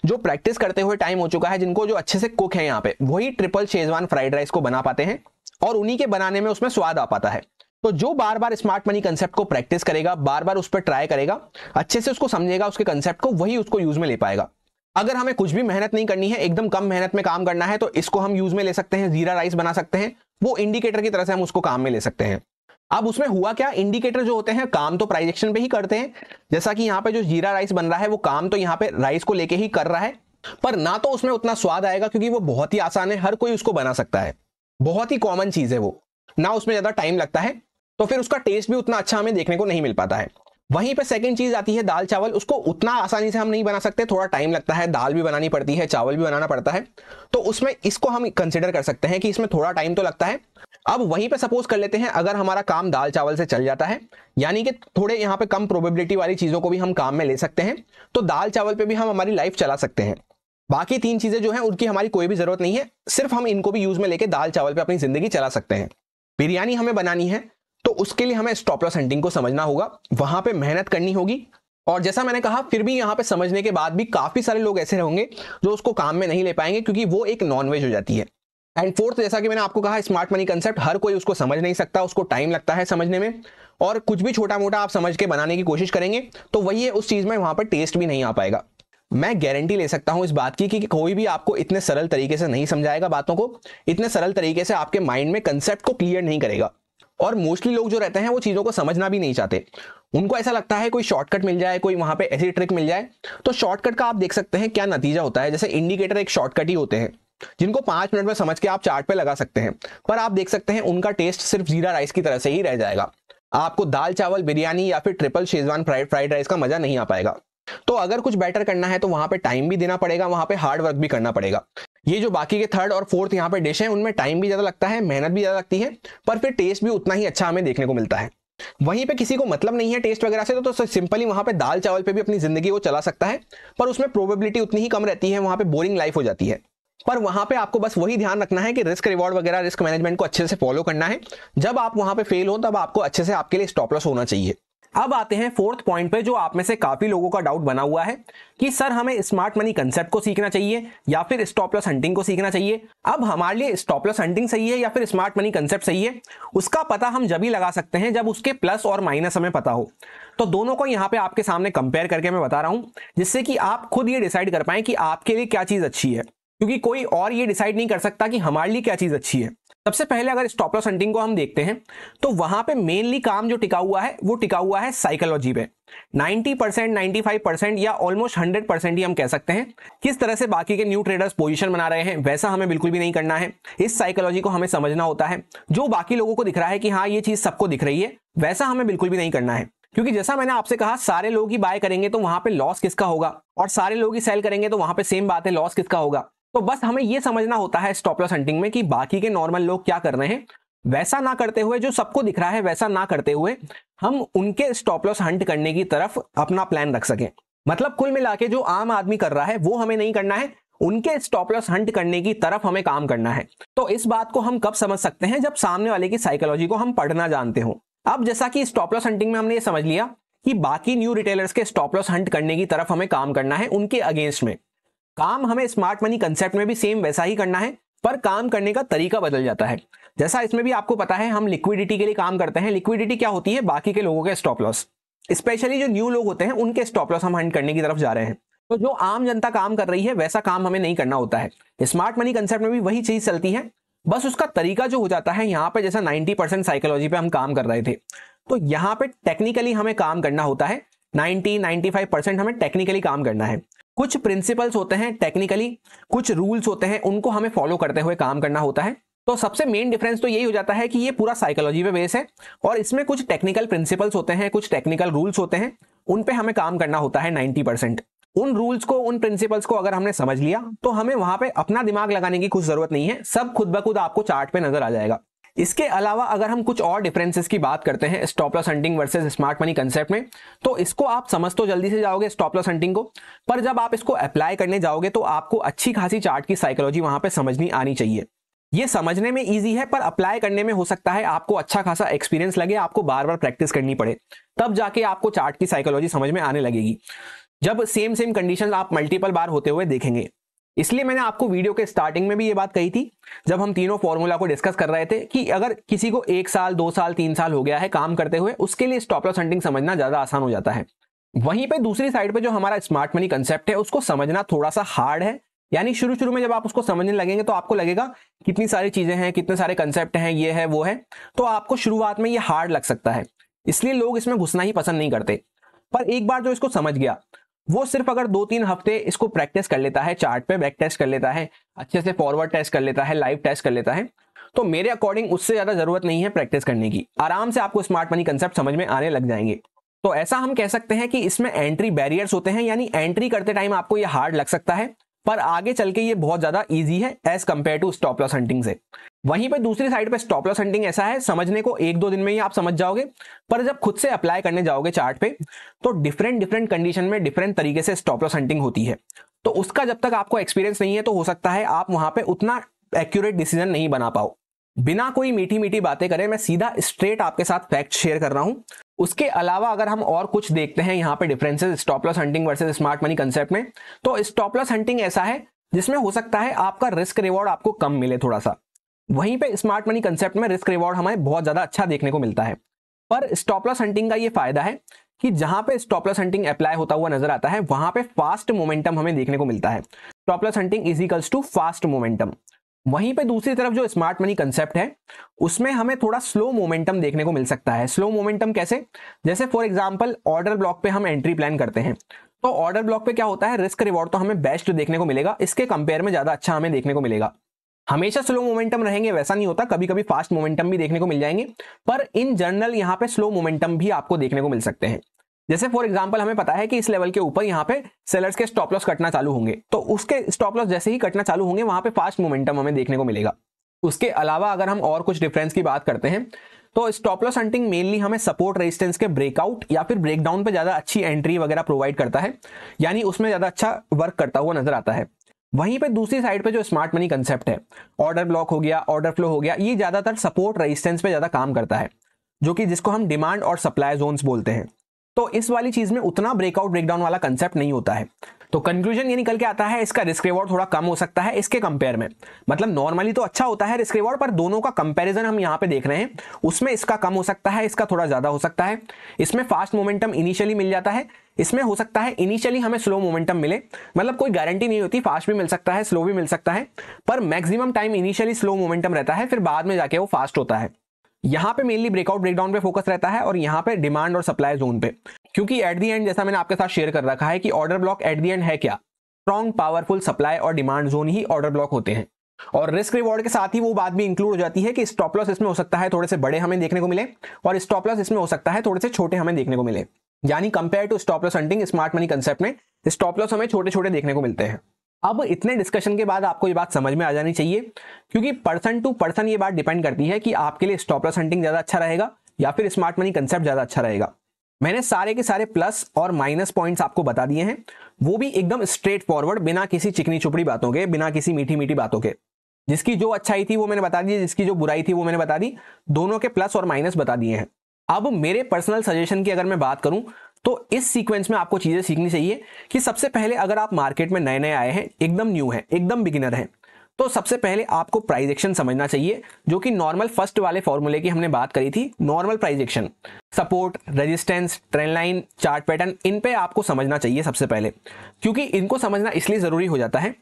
जो प्रैक्टिस करते हुए टाइम हो चुका है जिनको जो अच्छे से कुक है यहाँ पे वही ट्रिपल शेजवान फ्राइड राइस को बना पाते हैं और उन्हीं के बनाने में उसमें स्वाद आ पाता है तो जो बार बार स्मार्ट मनी कंसेप्ट को प्रैक्टिस करेगा बार बार उस पर ट्राई करेगा अच्छे से उसको समझेगा उसके कंसेप्ट को वही उसको यूज में ले पाएगा अगर हमें कुछ भी मेहनत नहीं करनी है एकदम कम मेहनत में काम करना है तो इसको हम यूज में ले सकते हैं जीरा राइस बना सकते हैं वो इंडिकेटर की तरह से हम उसको काम में ले सकते हैं अब उसमें हुआ क्या इंडिकेटर जो होते हैं काम तो प्राइजेक्शन पे ही करते हैं जैसा कि यहाँ पे जो जीरा राइस बन रहा है वो काम तो यहाँ पे राइस को लेके ही कर रहा है पर ना तो उसमें उतना स्वाद आएगा क्योंकि वो बहुत ही आसान है हर कोई उसको बना सकता है बहुत ही कॉमन चीज है वो ना उसमें ज्यादा टाइम लगता है तो फिर उसका टेस्ट भी उतना अच्छा हमें देखने को नहीं मिल पाता है वहीं पर सेकंड चीज आती है दाल चावल उसको उतना आसानी से हम नहीं बना सकते थोड़ा टाइम लगता है दाल भी बनानी पड़ती है चावल भी बनाना पड़ता है तो उसमें इसको हम कंसिडर कर सकते हैं कि इसमें थोड़ा टाइम तो लगता है अब वहीं पर सपोज कर लेते हैं अगर हमारा काम दाल चावल से चल जाता है यानी कि थोड़े यहाँ पे कम प्रोबेबिलिटी वाली चीजों को भी हम काम में ले सकते हैं तो दाल चावल पर भी हम हमारी लाइफ चला सकते हैं बाकी तीन चीजें जो हैं उनकी हमारी कोई भी जरूरत नहीं है सिर्फ हम इनको भी यूज में लेके दाल चावल पर अपनी जिंदगी चला सकते हैं बिरयानी हमें बनानी है तो उसके लिए हमें स्टॉप लॉस हंटिंग को समझना होगा वहां पे मेहनत करनी होगी और जैसा मैंने कहा फिर भी यहाँ पे समझने के बाद भी काफी सारे लोग ऐसे होंगे जो उसको काम में नहीं ले पाएंगे क्योंकि वो एक नॉनवेज हो जाती है एंड फोर्थ जैसा कि मैंने आपको कहा स्मार्ट मनी कंसेप्ट हर कोई उसको समझ नहीं सकता उसको टाइम लगता है समझने में और कुछ भी छोटा मोटा आप समझ के बनाने की कोशिश करेंगे तो वही है उस चीज में वहां पर टेस्ट भी नहीं आ पाएगा मैं गारंटी ले सकता हूं इस बात की कि कोई भी आपको इतने सरल तरीके से नहीं समझाएगा बातों को इतने सरल तरीके से आपके माइंड में कंसेप्ट को क्लियर नहीं करेगा और मोस्टली लोग जो रहते हैं वो चीज़ों को समझना भी नहीं चाहते उनको ऐसा लगता है कोई शॉर्टकट मिल जाए कोई वहाँ पे ऐसी ट्रिक मिल जाए तो शॉर्टकट का आप देख सकते हैं क्या नतीजा होता है जैसे इंडिकेटर एक शॉर्टकट ही होते हैं जिनको पांच मिनट में समझ के आप चार्ट पे लगा सकते हैं पर आप देख सकते हैं उनका टेस्ट सिर्फ जीरा राइस की तरह से ही रह जाएगा आपको दाल चावल बिरयानी या फिर triple schezwan fried fried rice का मजा नहीं आ पाएगा तो अगर कुछ बेटर करना है तो वहां पे टाइम भी देना पड़ेगा वहां पे हार्ड वर्क भी करना पड़ेगा ये जो बाकी के थर्ड और फोर्थ यहाँ पे डिश हैं उनमें टाइम भी ज़्यादा लगता है मेहनत भी ज़्यादा लगती है पर फिर टेस्ट भी उतना ही अच्छा हमें देखने को मिलता है वहीं पे किसी को मतलब नहीं है टेस्ट वगैरह से तो, तो सिंपली वहाँ पे दाल चावल पे भी अपनी ज़िंदगी वो चला सकता है पर उसमें प्रोबेबिलिटी उतनी ही कम रहती है वहाँ पे बोरिंग लाइफ हो जाती है पर वहां पे आपको बस वही ध्यान रखना है कि रिस्क रिवॉर्ड वगैरह रिस्क मैनेजमेंट को अच्छे से फॉलो करना है जब आप वहां पे फेल हो तब आपको अच्छे से आपके लिए स्टॉप लॉस होना चाहिए अब आते हैं फोर्थ पॉइंट पे जो आप में से काफी लोगों का डाउट बना हुआ है कि सर हमें स्मार्ट मनी कंसेप्ट को सीखना चाहिए या फिर स्टॉपलेस हंटिंग को सीखना चाहिए अब हमारे लिए स्टॉपलेस हंटिंग सही है या फिर स्मार्ट मनी कंसेप्ट सही है उसका पता हम जब ही लगा सकते हैं जब उसके प्लस और माइनस हमें पता हो तो दोनों को यहाँ पे आपके सामने कंपेयर करके मैं बता रहा हूँ जिससे कि आप खुद ये डिसाइड कर पाए कि आपके लिए क्या चीज अच्छी है क्योंकि कोई और ये डिसाइड नहीं कर सकता कि हमारे लिए क्या चीज़ अच्छी है सबसे पहले अगर स्टॉप लॉस हंटिंग को हम देखते हैं तो वहां पे मेनली काम जो टिका हुआ है वो टिका हुआ है साइकोलॉजी पे 90 परसेंट नाइन्टी परसेंट या ऑलमोस्ट हंड्रेड परसेंट ही हम कह सकते हैं किस तरह से बाकी के न्यू ट्रेडर्स पोजीशन बना रहे हैं वैसा हमें बिल्कुल भी नहीं करना है इस साइकोलॉजी को हमें समझना होता है जो बाकी लोगों को दिख रहा है कि हाँ ये चीज सबको दिख रही है वैसा हमें बिल्कुल भी नहीं करना है क्योंकि जैसा मैंने आपसे कहा सारे लोग ही बाय करेंगे तो वहां पे लॉस किसका होगा और सारे लोग ही सेल करेंगे तो वहां पे सेम बात है लॉस किसका होगा तो बस हमें यह समझना होता है स्टॉपलॉस हंटिंग में कि बाकी के नॉर्मल लोग क्या कर रहे हैं वैसा ना करते हुए जो सबको दिख रहा है वैसा ना करते हुए हम उनके स्टॉप लॉस हंट करने की तरफ अपना प्लान रख सकें मतलब कुल मिला के जो आम आदमी कर रहा है वो हमें नहीं करना है उनके स्टॉप लॉस हंट करने की तरफ हमें काम करना है तो इस बात को हम कब समझ सकते हैं जब सामने वाले की साइकोलॉजी को हम पढ़ना जानते हो अब जैसा कि स्टॉप लॉस हंटिंग में हमने ये समझ लिया कि बाकी न्यू रिटेलर्स के स्टॉप लॉस हंट करने की तरफ हमें काम करना है उनके अगेंस्ट में काम हमें स्मार्ट मनी कंसेप्ट में भी सेम वैसा ही करना है पर काम करने का तरीका बदल जाता है जैसा इसमें भी आपको पता है हम लिक्विडिटी के लिए काम करते हैं लिक्विडिटी क्या होती है बाकी के लोगों के स्टॉप लॉस स्पेशली जो न्यू लोग होते हैं उनके स्टॉप लॉस हम हंड करने की तरफ जा रहे हैं तो जो आम जनता काम कर रही है वैसा काम हमें नहीं करना होता है स्मार्ट मनी कंसेप्ट में भी वही चीज चलती है बस उसका तरीका जो हो जाता है यहाँ पे जैसा 90 परसेंट साइकोलॉजी पे हम काम कर रहे थे तो यहाँ पे टेक्निकली हमें काम करना होता है 90 95 परसेंट हमें टेक्निकली काम करना है कुछ प्रिंसिपल्स होते हैं टेक्निकली कुछ रूल्स होते हैं उनको हमें फॉलो करते हुए काम करना होता है तो सबसे मेन डिफरेंस तो यही हो जाता है कि ये पूरा साइकोलॉजी पे बेस है और इसमें कुछ टेक्निकल प्रिंसिपल्स होते हैं कुछ टेक्निकल रूल्स होते हैं उन पे हमें काम करना होता है 90 परसेंट उन रूल्स को उन प्रिंसिपल्स को अगर हमने समझ लिया तो हमें वहां पे अपना दिमाग लगाने की कुछ जरूरत नहीं है सब खुद ब खुद आपको चार्ट पे नजर आ जाएगा इसके अलावा अगर हम कुछ और डिफरेंसेस की बात करते हैं stop loss hunting versus smart money concept में तो इसको आप समझ तो जल्दी से जाओगे स्टॉप लॉस हंटिंग को पर जब आप इसको अप्लाई करने जाओगे तो आपको अच्छी खासी चार्ट की साइकोलॉजी वहां पर समझनी आनी चाहिए ये समझने में ईजी है पर अप्लाई करने में हो सकता है आपको अच्छा खासा एक्सपीरियंस लगे आपको बार बार प्रैक्टिस करनी पड़े तब जाके आपको चार्ट की साइकोलॉजी समझ में आने लगेगी जब सेम सेम कंडीशन आप मल्टीपल बार होते हुए देखेंगे इसलिए मैंने आपको वीडियो के स्टार्टिंग में भी ये बात कही थी जब हम तीनों फॉर्मूला को डिस्कस कर रहे थे कि अगर किसी को एक साल दो साल तीन साल हो गया है काम करते हुए उसके लिए स्टॉप लॉस हंटिंग समझना ज्यादा आसान हो जाता है वहीं पर दूसरी साइड पर जो हमारा स्मार्ट मनी कंसेप्ट है उसको समझना थोड़ा सा हार्ड है यानी शुरू शुरू में जब आप उसको समझने लगेंगे तो आपको लगेगा कितनी सारी चीजें हैं कितने सारे कंसेप्ट हैं ये है वो है तो आपको शुरुआत में ये हार्ड लग सकता है इसलिए लोग इसमें घुसना ही पसंद नहीं करते पर एक बार जो इसको समझ गया वो सिर्फ अगर दो तीन हफ्ते इसको प्रैक्टिस कर लेता है चार्ट पे बैक टेस्ट कर लेता है अच्छे से फॉरवर्ड टेस्ट कर लेता है लाइव टेस्ट कर लेता है तो मेरे अकॉर्डिंग उससे ज्यादा जरूरत नहीं है प्रैक्टिस करने की आराम से आपको स्मार्ट मनी कंसेप्ट समझ में आने लग जाएंगे तो ऐसा हम कह सकते हैं कि इसमें एंट्री बैरियर्स होते हैं यानी एंट्री करते टाइम आपको ये हार्ड लग सकता है पर आगे चल के ये बहुत ज्यादा ईजी है as compare to stop loss hunting से वहीं पे दूसरी साइड पर स्टॉप लॉस हंटिंग ऐसा है समझने को एक दो दिन में ही आप समझ जाओगे पर जब खुद से अप्लाई करने जाओगे चार्ट पे तो डिफरेंट डिफरेंट कंडीशन में डिफरेंट तरीके से स्टॉप लॉस हंटिंग होती है तो उसका जब तक आपको एक्सपीरियंस नहीं है तो हो सकता है आप वहां पे उतना एक्यूरेट डिसीजन नहीं बना पाओ बिना कोई मीठी मीठी बातें करें मैं सीधा स्ट्रेट आपके साथ फैक्ट शेयर कर रहा हूं उसके अलावा अगर हम और कुछ देखते हैं यहाँ पे differences stop loss hunting versus smart money concept में तो स्टॉप लॉस हंटिंग ऐसा है जिसमें हो सकता है आपका रिस्क रिवॉर्ड आपको कम मिले थोड़ा सा वहीं पे स्मार्ट मनी कंसेप्ट में रिस्क रिवॉर्ड हमें बहुत ज़्यादा अच्छा देखने को मिलता है पर स्टॉपलस हंटिंग का ये फायदा है कि जहां पे स्टॉपलस हंटिंग अप्लाई होता हुआ नजर आता है वहां पे फास्ट मोमेंटम हमें देखने को मिलता है stop loss hunting is equals to fast momentum वहीं पे दूसरी तरफ जो स्मार्ट मनी कंसेप्ट है उसमें हमें थोड़ा स्लो मोमेंटम देखने को मिल सकता है स्लो मोमेंटम कैसे जैसे फॉर एग्जाम्पल ऑर्डर ब्लॉक पे हम एंट्री प्लान करते हैं तो ऑर्डर ब्लॉक पे क्या होता है रिस्क रिवॉर्ड तो हमें बेस्ट देखने को मिलेगा इसके कंपेयर में ज्यादा अच्छा हमें देखने को मिलेगा हमेशा स्लो मोमेंटम रहेंगे वैसा नहीं होता कभी कभी फास्ट मोमेंटम भी देखने को मिल जाएंगे पर इन जनरल यहाँ पे स्लो मोमेंटम भी आपको देखने को मिल सकते हैं जैसे फॉर एग्जाम्पल हमें पता है कि इस लेवल के ऊपर यहाँ पे सेलर्स के स्टॉप लॉस कटना चालू होंगे तो उसके स्टॉप लॉस जैसे ही कटना चालू होंगे वहां पे फास्ट मोमेंटम हमें देखने को मिलेगा उसके अलावा अगर हम और कुछ डिफरेंस की बात करते हैं तो स्टॉप लॉस हंटिंग मेनली हमें सपोर्ट रेजिस्टेंस के ब्रेकआउट या फिर ब्रेकडाउन पे ज्यादा अच्छी एंट्री वगैरह प्रोवाइड करता है यानी उसमें ज्यादा अच्छा वर्क करता हुआ नजर आता है वहीं पे दूसरी साइड पे जो स्मार्ट मनी कंसेप्ट है ऑर्डर ब्लॉक हो गया ऑर्डर फ्लो हो गया ये ज़्यादातर सपोर्ट रेजिस्टेंस पे ज़्यादा काम करता है जो कि जिसको हम डिमांड और सप्लाई जोन्स बोलते हैं तो इस वाली चीज़ में उतना ब्रेकआउट ब्रेकडाउन वाला कंसेप्ट नहीं होता है तो कंक्लूजन ये निकल के आता है इसका रिस्क रिवॉर्ड थोड़ा कम हो सकता है इसके कंपेयर में मतलब नॉर्मली तो अच्छा होता है रिस्क रिवॉर्ड पर दोनों का कंपैरिजन हम यहाँ पे देख रहे हैं उसमें इसका कम हो सकता है इसका थोड़ा ज़्यादा हो सकता है इसमें फास्ट मोमेंटम इनिशियली मिल जाता है इसमें हो सकता है इनिशियली हमें स्लो मोमेंटम मिले मतलब कोई गारंटी नहीं होती फास्ट भी मिल सकता है स्लो भी मिल सकता है पर maximum time initially slow momentum रहता है फिर बाद में जाके वो फास्ट होता है यहाँ पे मेनली ब्रेकआउट ब्रेकडाउन पे फोकस रहता है और यहाँ पे डिमांड और सप्लाई जोन पे क्योंकि एट दी एंड जैसा मैंने आपके साथ शेयर कर रखा है कि order block at the end है क्या स्ट्रॉन्ग पावरफुल सप्लाई और डिमांड जोन ही ऑर्डर ब्लॉक होते हैं और रिस्क रिवॉर्ड के साथ ही वो बात भी इंक्लूड हो जाती है कि स्टॉप लॉस इसमें हो सकता है थोड़े से बड़े हमें देखने को मिले और स्टॉप लॉस इसमें हो सकता है थोड़े से छोटे हमें देखने को मिले यानी compare to stop loss hunting smart money concept में स्टॉप लॉस हमें छोटे छोटे देखने को मिलते हैं अब इतने डिस्कशन के बाद आपको ये बात समझ में आ जानी चाहिए क्योंकि पर्सन टू पर्सन ये बात डिपेंड करती है कि आपके लिए स्टॉप लॉस हंटिंग ज़्यादा अच्छा रहेगा या फिर स्मार्ट मनी कंसेप्ट ज़्यादा अच्छा रहेगा मैंने सारे के सारे प्लस और माइनस पॉइंट्स आपको बता दिए हैं वो भी एकदम स्ट्रेट फॉरवर्ड बिना किसी चिकनी चुपड़ी बातों के बिना किसी मीठी मीठी बातों के जिसकी जो अच्छाई थी वो मैंने बता दी जिसकी जो बुराई थी वो मैंने बता दी दोनों के प्लस और माइनस बता दिए हैं अब मेरे पर्सनल सजेशन की अगर मैं बात करूं तो इस सीक्वेंस में आपको चीजें सीखनी चाहिए कि सबसे पहले अगर आप मार्केट में नए नए आए हैं एकदम न्यू हैं एकदम बिगिनर हैं तो सबसे पहले आपको प्राइज एक्शन समझना चाहिए जो कि नॉर्मल फर्स्ट वाले फॉर्मूले की हमने बात करी थी normal price action support resistance trend line chart pattern इन पे आपको समझना चाहिए सबसे पहले क्योंकि इनको समझना इसलिए ज़रूरी हो जाता है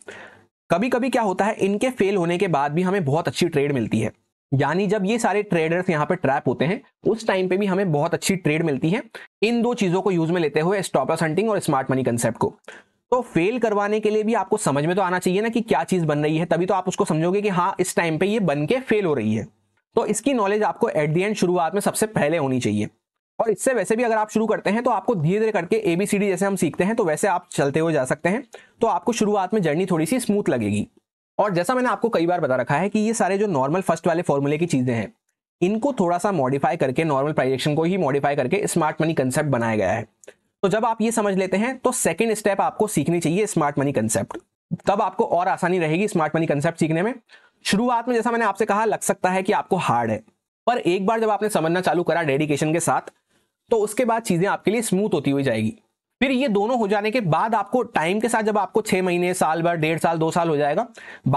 कभी कभी क्या होता है इनके फेल होने के बाद भी हमें बहुत अच्छी ट्रेड मिलती है यानी जब ये सारे ट्रेडर्स यहाँ पे ट्रैप होते हैं उस टाइम पे भी हमें बहुत अच्छी ट्रेड मिलती है इन दो चीज़ों को यूज में लेते हुए स्टॉप हंटिंग और स्मार्ट मनी कंसेप्ट को तो फेल करवाने के लिए भी आपको समझ में तो आना चाहिए ना कि क्या चीज बन रही है तभी तो आप उसको समझोगे कि हाँ इस टाइम पे ये बन के फेल हो रही है तो इसकी नॉलेज आपको एट दी एंड शुरुआत में सबसे पहले होनी चाहिए और इससे वैसे भी अगर आप शुरू करते हैं तो आपको धीरे धीरे करके एबीसीडी जैसे हम सीखते हैं तो वैसे आप चलते हुए जा सकते हैं तो आपको शुरुआत में जर्नी थोड़ी सी स्मूथ लगेगी और जैसा मैंने आपको कई बार बता रखा है कि ये सारे जो नॉर्मल फर्स्ट वाले फॉर्मूले की चीजें हैं इनको थोड़ा सा मॉडिफाई करके नॉर्मल प्राइजेक्शन को ही मॉडिफाई करके स्मार्ट मनी कंसेप्ट बनाया गया है तो जब आप ये समझ लेते हैं तो सेकेंड स्टेप आपको सीखनी चाहिए स्मार्ट मनी कंसेप्ट तब आपको और आसानी रहेगी स्मार्ट मनी कंसेप्ट सीखने में शुरुआत में जैसा मैंने आपसे कहा लग सकता है कि आपको हार्ड है पर एक बार जब आपने समझना चालू करा डेडिकेशन के साथ तो उसके बाद चीजें आपके लिए स्मूथ होती हुई जाएगी फिर ये दोनों हो जाने के बाद आपको टाइम के साथ जब आपको छह महीने साल भर डेढ़ साल दो साल हो जाएगा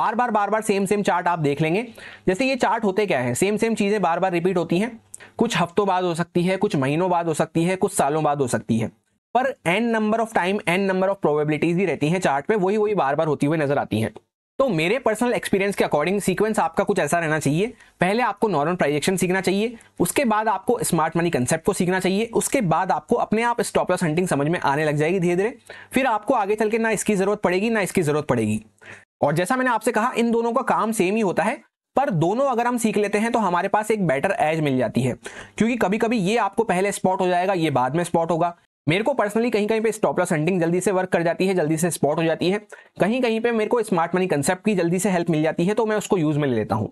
बार बार बार बार सेम सेम चार्ट आप देख लेंगे जैसे ये चार्ट होते क्या है सेम सेम चीजें बार बार रिपीट होती हैं कुछ हफ्तों बाद हो सकती है कुछ महीनों बाद हो सकती है कुछ सालों बाद हो सकती है पर n number of time n number of probabilities ही रहती हैं चार्ट पे वही वही बार बार होती हुई नजर आती हैं तो मेरे पर्सनल एक्सपीरियंस के अकॉर्डिंग सीक्वेंस आपका कुछ ऐसा रहना चाहिए पहले आपको नॉर्मल प्राइजेक्शन सीखना चाहिए उसके बाद आपको स्मार्ट मनी कंसेप्ट को सीखना चाहिए उसके बाद आपको अपने आप स्टॉप हंटिंग समझ में आने लग जाएगी धीरे धीरे फिर आपको आगे चल के ना इसकी जरूरत पड़ेगी ना इसकी जरूरत पड़ेगी और जैसा मैंने आपसे कहा इन दोनों का काम सेम ही होता है पर दोनों अगर हम सीख लेते हैं तो हमारे पास एक बेटर एज मिल जाती है क्योंकि कभी कभी ये आपको पहले स्पॉट हो जाएगा ये बाद में स्पॉट होगा मेरे को पर्सनली कहीं कहीं पे स्टॉप लॉस हंडिंग जल्दी से वर्क कर जाती है जल्दी से स्पॉट हो जाती है कहीं कहीं पे मेरे को स्मार्ट मनी कंसेप्ट की जल्दी से हेल्प मिल जाती है तो मैं उसको यूज में ले लेता हूँ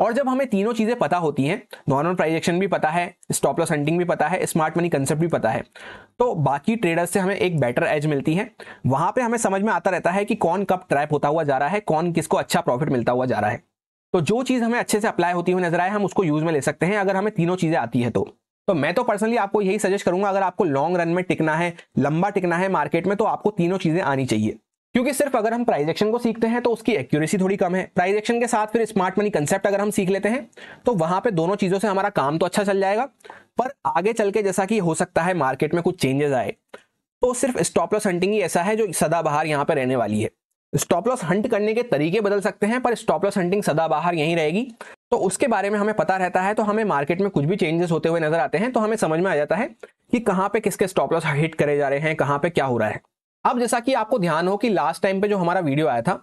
और जब हमें तीनों चीजें पता होती हैं नॉर्मल प्राइजेक्शन भी पता है स्टॉप लॉस हंडिंग भी पता है स्मार्ट मनी कंसेप्ट भी पता है तो बाकी ट्रेडर्स से हमें एक बेटर एज मिलती है वहां पर हमें समझ में आता रहता है कि कौन कब ट्रैप होता हुआ जा रहा है कौन किसको अच्छा प्रॉफिट मिलता हुआ जा रहा है तो जो चीज हमें अच्छे से अप्लाई होती हुई नजर आए हम उसको यूज में ले सकते हैं अगर हमें तीनों चीजें आती है तो तो मैं तो पर्सनली आपको यही सजेस्ट करूंगा अगर आपको लॉन्ग रन में टिकना है लंबा टिकना है मार्केट में तो आपको तीनों चीजें आनी चाहिए क्योंकि सिर्फ अगर हम प्राइज एक्शन को सीखते हैं तो उसकी एक्यूरेसी थोड़ी कम है प्राइज एक्शन के साथ फिर स्मार्ट मनी कंसेप्ट अगर हम सीख लेते हैं तो वहां पे दोनों चीजों से हमारा काम तो अच्छा चल जाएगा पर आगे चल के जैसा कि हो सकता है मार्केट में कुछ चेंजेस आए तो सिर्फ स्टॉपलॉस हंटिंग ही ऐसा है जो सदाबहार यहाँ पे रहने वाली है स्टॉपलॉस हंट करने के तरीके बदल सकते हैं पर स्टॉपलॉस हंटिंग सदाबहार यहीं रहेगी तो उसके बारे में हमें पता रहता है तो हमें मार्केट में कुछ भी चेंजेस होते हुए नजर आते हैं तो हमें समझ में आ जाता है कि कहाँ पे किसके स्टॉप लॉस हिट करे जा रहे हैं कहाँ पे क्या हो रहा है अब जैसा कि आपको ध्यान हो कि लास्ट टाइम पे जो हमारा वीडियो आया था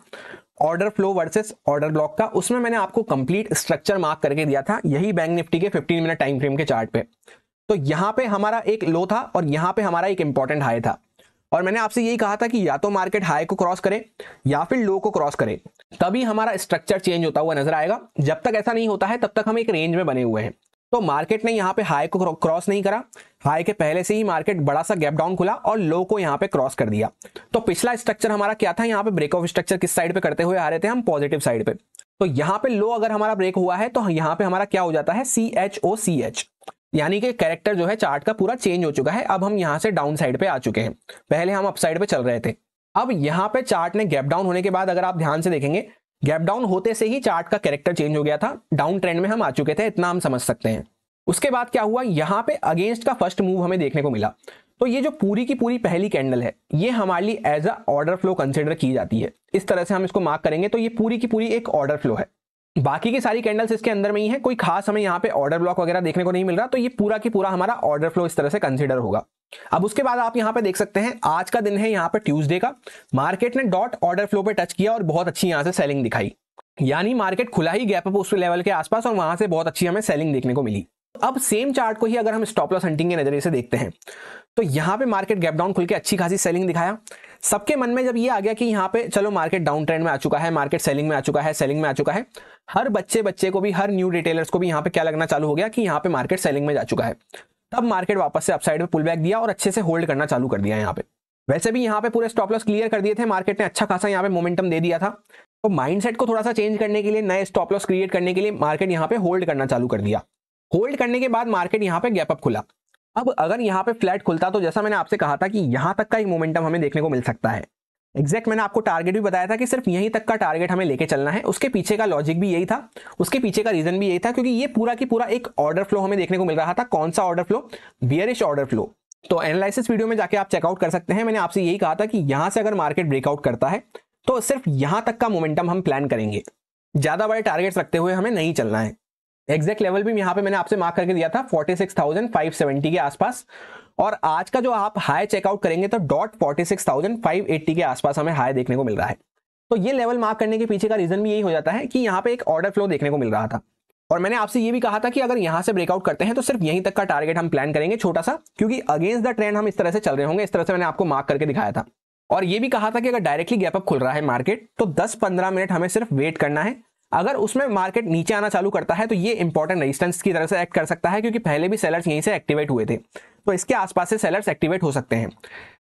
order flow versus order block का उसमें मैंने आपको कंप्लीट स्ट्रक्चर मार्क करके दिया था यही बैंक निफ्टी के 15 मिनट टाइम फ्रेम के चार्ट पे तो यहाँ पे हमारा एक लो था और यहाँ पे हमारा एक इंपॉर्टेंट हाई था और मैंने आपसे यही कहा था कि या तो मार्केट हाई को क्रॉस करे या फिर लो को क्रॉस करे तभी हमारा स्ट्रक्चर चेंज होता हुआ नजर आएगा जब तक ऐसा नहीं होता है तब तक हम एक रेंज में बने हुए हैं तो मार्केट ने यहाँ पे हाई को क्रॉस नहीं करा हाई के पहले से ही मार्केट बड़ा सा गैप डाउन खुला और लो को यहाँ पे क्रॉस कर दिया तो पिछला स्ट्रक्चर हमारा क्या था यहाँ पे ब्रेक ऑफ स्ट्रक्चर किस साइड पे करते हुए आ रहे थे हम पॉजिटिव साइड पे तो यहाँ पे लो अगर हमारा ब्रेक हुआ है तो यहाँ पे हमारा क्या हो जाता है C H O C H यानी कि कैरेक्टर जो है चार्ट का पूरा चेंज हो चुका है अब हम यहाँ से डाउन साइड पे आ चुके हैं पहले हम अप साइड पे चल रहे थे अब यहाँ पे चार्ट ने गैप डाउन होने के बाद अगर आप ध्यान से देखेंगे गैप डाउन होते से ही चार्ट का कैरेक्टर चेंज हो गया था डाउन ट्रेंड में हम आ चुके थे इतना हम समझ सकते हैं उसके बाद क्या हुआ यहाँ पे अगेंस्ट का फर्स्ट मूव हमें देखने को मिला तो ये जो पूरी की पूरी पहली कैंडल है ये हमारे लिए as a order flow consider की जाती है इस तरह से हम इसको मार्क करेंगे तो ये पूरी की पूरी एक ऑर्डर फ्लो है बाकी की सारी कैंडल्स इसके अंदर में ही है कोई खास हमें यहाँ पे ऑर्डर ब्लॉक वगैरह देखने को नहीं मिल रहा तो ये पूरा की पूरा हमारा ऑर्डर फ्लो इस तरह से कंसिडर होगा अब उसके बाद आप यहाँ पे देख सकते हैं आज का दिन है यहाँ पे ट्यूसडे का मार्केट ने डॉट ऑर्डर फ्लो पे टच किया और बहुत अच्छी यहाँ से सेलिंग दिखाई यानी मार्केट खुला ही गैप अप उस लेवल के आसपास और वहां से बहुत अच्छी हमें सेलिंग देखने को मिली अब सेम चार्ट को ही अगर हम स्टॉप लॉस हंटिंग के नजरिए से देखते हैं तो यहाँ पे मार्केट गैप डाउन खुल के अच्छी खासी सेलिंग दिखाया सबके मन में जब ये आ गया कि यहाँ पे चलो मार्केट डाउन ट्रेंड में आ चुका है मार्केट सेलिंग में आ चुका है सेलिंग में आ चुका है हर बच्चे बच्चे को भी हर न्यू रिटेलर्स को भी यहाँ पे क्या लगना चालू हो गया कि यहाँ पे मार्केट सेलिंग में जा चुका है तब मार्केट वापस से अपसाइड में पुल बैक दिया और अच्छे से होल्ड करना चालू कर दिया यहाँ पे वैसे भी यहाँ पे पूरे स्टॉप लॉस क्लियर कर दिए थे मार्केट ने अच्छा खासा यहाँ पे मोमेंटम दे दिया था तो माइंडसेट को थोड़ा सा चेंज करने के लिए नए स्टॉप लॉस क्रिएट करने के लिए मार्केट यहाँ पे होल्ड करना चालू कर दिया होल्ड करने के बाद मार्केट यहाँ पे गैप अप खुला अब अगर यहाँ पे फ्लैट खुलता तो जैसा मैंने आपसे कहा था कि यहाँ तक का एक मोमेंटम हमें देखने को मिल सकता है एग्जैक्ट मैंने आपको टारगेट भी बताया था कि सिर्फ यहीं तक का टारगेट हमें लेके चलना है उसके पीछे का लॉजिक भी यही था उसके पीछे का रीजन भी यही था क्योंकि ये पूरा की पूरा एक ऑर्डर फ्लो हमें देखने को मिल रहा था कौन सा order flow bearish order flow तो एनालिसिस वीडियो में जाके आप चेकआउट कर सकते हैं मैंने आपसे यही कहा था कि यहां से अगर मार्केट ब्रेकआउट करता है तो सिर्फ यहां तक का मोमेंटम हम प्लान करेंगे ज्यादा बड़े टारगेट्स रखते हुए हमें नहीं चलना है एग्जैक्ट लेवल भी यहाँ पे मैंने आपसे मार्क करके दिया था 46,570 के आसपास और आज का जो आप हाई चेकआउट करेंगे तो dot forty six thousand five eighty के आसपास हमें हाई देखने को मिल रहा है तो ये लेवल मार्क करने के पीछे का रीजन भी यही हो जाता है कि यहाँ पे एक ऑर्डर फ्लो देखने को मिल रहा था और मैंने आपसे ये भी कहा था कि अगर यहाँ से ब्रेकआउट करते हैं तो सिर्फ यहीं तक का टारगेट हम प्लान करेंगे छोटा सा क्योंकि अगेंस्ट द ट्रेंड हम इस तरह से चल रहे होंगे इस तरह से मैंने आपको मार्क करके दिखाया था और ये भी कहा था कि अगर डायरेक्टली गैप अप खुल रहा है मार्केट तो दस पंद्रह मिनट हमें सिर्फ वेट करना है अगर उसमें मार्केट नीचे आना चालू करता है तो ये इंपॉर्टेंट रेजिस्टेंस की तरह से एक्ट कर सकता है क्योंकि पहले भी सेलर्स यहीं से एक्टिवेट हुए थे तो इसके आसपास से सेलर्स एक्टिवेट हो सकते हैं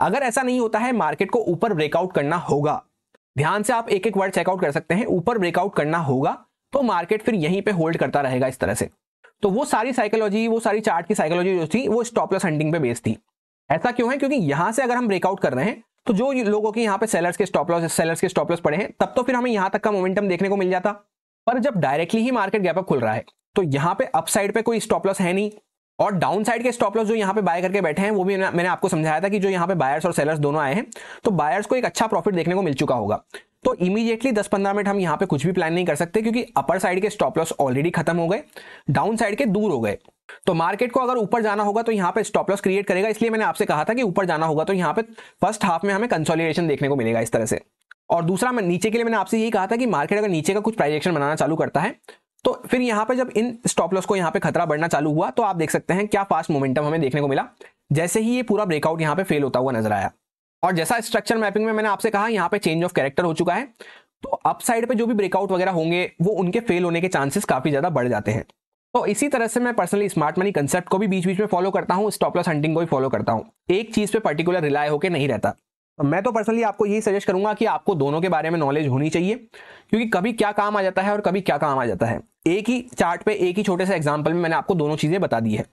अगर ऐसा नहीं होता है मार्केट को ऊपर ब्रेकआउट करना होगा ध्यान से आप एक एक वर्ड चेकआउट कर सकते हैं ऊपर ब्रेकआउट करना होगा तो मार्केट फिर यहीं पे होल्ड करता रहेगा इस तरह से तो वो सारी साइकोलॉजी वो सारी चार्ट की साइकोलॉजी जो थी वो स्टॉपलेस हंडिंग पे बेस्ड थी ऐसा क्यों है क्योंकि यहां से अगर हम ब्रेकआउट कर रहे हैं तो जो लोगों के यहाँ पे सेलर्स के स्टॉपलॉस सेलर्स के स्टॉपलॉस पड़े हैं तब तो फिर हमें यहाँ तक का मोमेंटम देखने को मिल जाता पर जब डायरेक्टली ही मार्केट गैप अप खुल रहा है तो यहां पे अपसाइड पे कोई स्टॉप लॉस है नहीं और डाउन साइड के स्टॉप लॉस जो यहाँ पे बाय करके बैठे हैं वो भी मैंने आपको समझाया था कि जो यहाँ पे बायर्स और सेलर्स दोनों आए हैं तो बायर्स को एक अच्छा प्रॉफिट देखने को मिल चुका होगा तो इमीडिएटली 10-15 मिनट हम यहाँ पे कुछ भी प्लान नहीं कर सकते क्योंकि अपर साइड के स्टॉप लॉस ऑलरेडी खत्म हो गए डाउन साइड के दूर हो गए तो मार्केट को अगर ऊपर जाना होगा तो यहाँ पे स्टॉप लॉस क्रिएट करेगा इसलिए मैंने आपसे कहा था कि ऊपर जाना होगा तो यहाँ पे फर्स्ट हाफ में हमें कंसोलिडेशन देखने को मिलेगा इस तरह से और दूसरा मैं नीचे के लिए मैंने आपसे यही कहा था कि मार्केट अगर नीचे का कुछ प्राइजेक्शन बनाना चालू करता है तो फिर यहाँ पर जब इन स्टॉप लॉस को यहाँ पे खतरा बढ़ना चालू हुआ तो आप देख सकते हैं क्या फास्ट मोमेंटम हमें देखने को मिला जैसे ही ये पूरा ब्रेकआउट यहाँ पे फेल होता हुआ नजर आया और जैसा स्ट्रक्चर मैपिंग में मैंने आपसे कहा यहाँ पे चेंज ऑफ कैरेक्टर हो चुका है तो अपसाइड पे जो भी ब्रेकआउट वगैरह होंगे वो उनके फेल होने के चांसेस काफी ज्यादा बढ़ जाते हैं तो इसी तरह से मैं पर्सनली स्मार्ट मनी कंसेप्ट को भी बीच बीच में फॉलो करता हूँ स्टॉप हंटिंग को भी फॉलो करता हूँ एक चीज पे पर्टिकुलर रिलाय होकर नहीं रहता मैं तो पर्सनली आपको यही सजेस्ट करूंगा कि आपको दोनों के बारे में नॉलेज होनी चाहिए क्योंकि कभी क्या काम आ जाता है और कभी क्या काम आ जाता है एक ही चार्ट पे एक ही छोटे से एग्जाम्पल में मैंने आपको दोनों चीज़ें बता दी है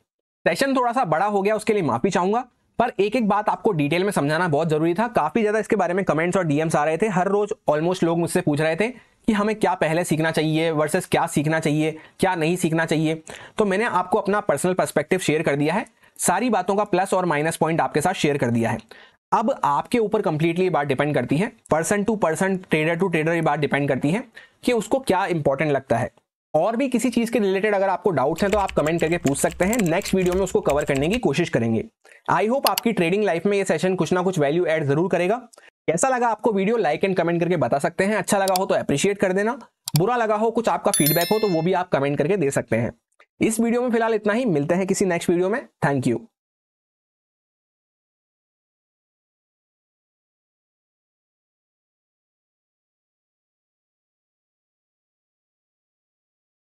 सेशन थोड़ा सा बड़ा हो गया उसके लिए माफी चाहूंगा पर एक एक बात आपको डिटेल में समझाना बहुत जरूरी था काफी ज्यादा इसके बारे में कमेंट्स और डीएम्स आ रहे थे हर रोज ऑलमोस्ट लोग मुझसे पूछ रहे थे कि हमें क्या पहले सीखना चाहिए वर्सेस क्या सीखना चाहिए क्या नहीं सीखना चाहिए तो मैंने आपको अपना पर्सनल पर्सपेक्टिव शेयर कर दिया है सारी बातों का प्लस और माइनस पॉइंट आपके साथ शेयर कर दिया है अब आपके ऊपर कंप्लीटली ये बात डिपेंड करती है person to person trader to trader ये बात डिपेंड करती है कि उसको क्या इंपॉर्टेंट लगता है और भी किसी चीज़ के रिलेटेड अगर आपको डाउट्स हैं तो आप कमेंट करके पूछ सकते हैं नेक्स्ट वीडियो में उसको कवर करने की कोशिश करेंगे आई होप आपकी ट्रेडिंग लाइफ में ये सेशन कुछ ना कुछ वैल्यू एड जरूर करेगा कैसा लगा आपको वीडियो लाइक एंड कमेंट करके बता सकते हैं अच्छा लगा हो तो अप्रिशिएट कर देना बुरा लगा हो कुछ आपका फीडबैक हो तो वो भी आप कमेंट करके दे सकते हैं इस वीडियो में फिलहाल इतना ही मिलते हैं किसी नेक्स्ट वीडियो में थैंक यू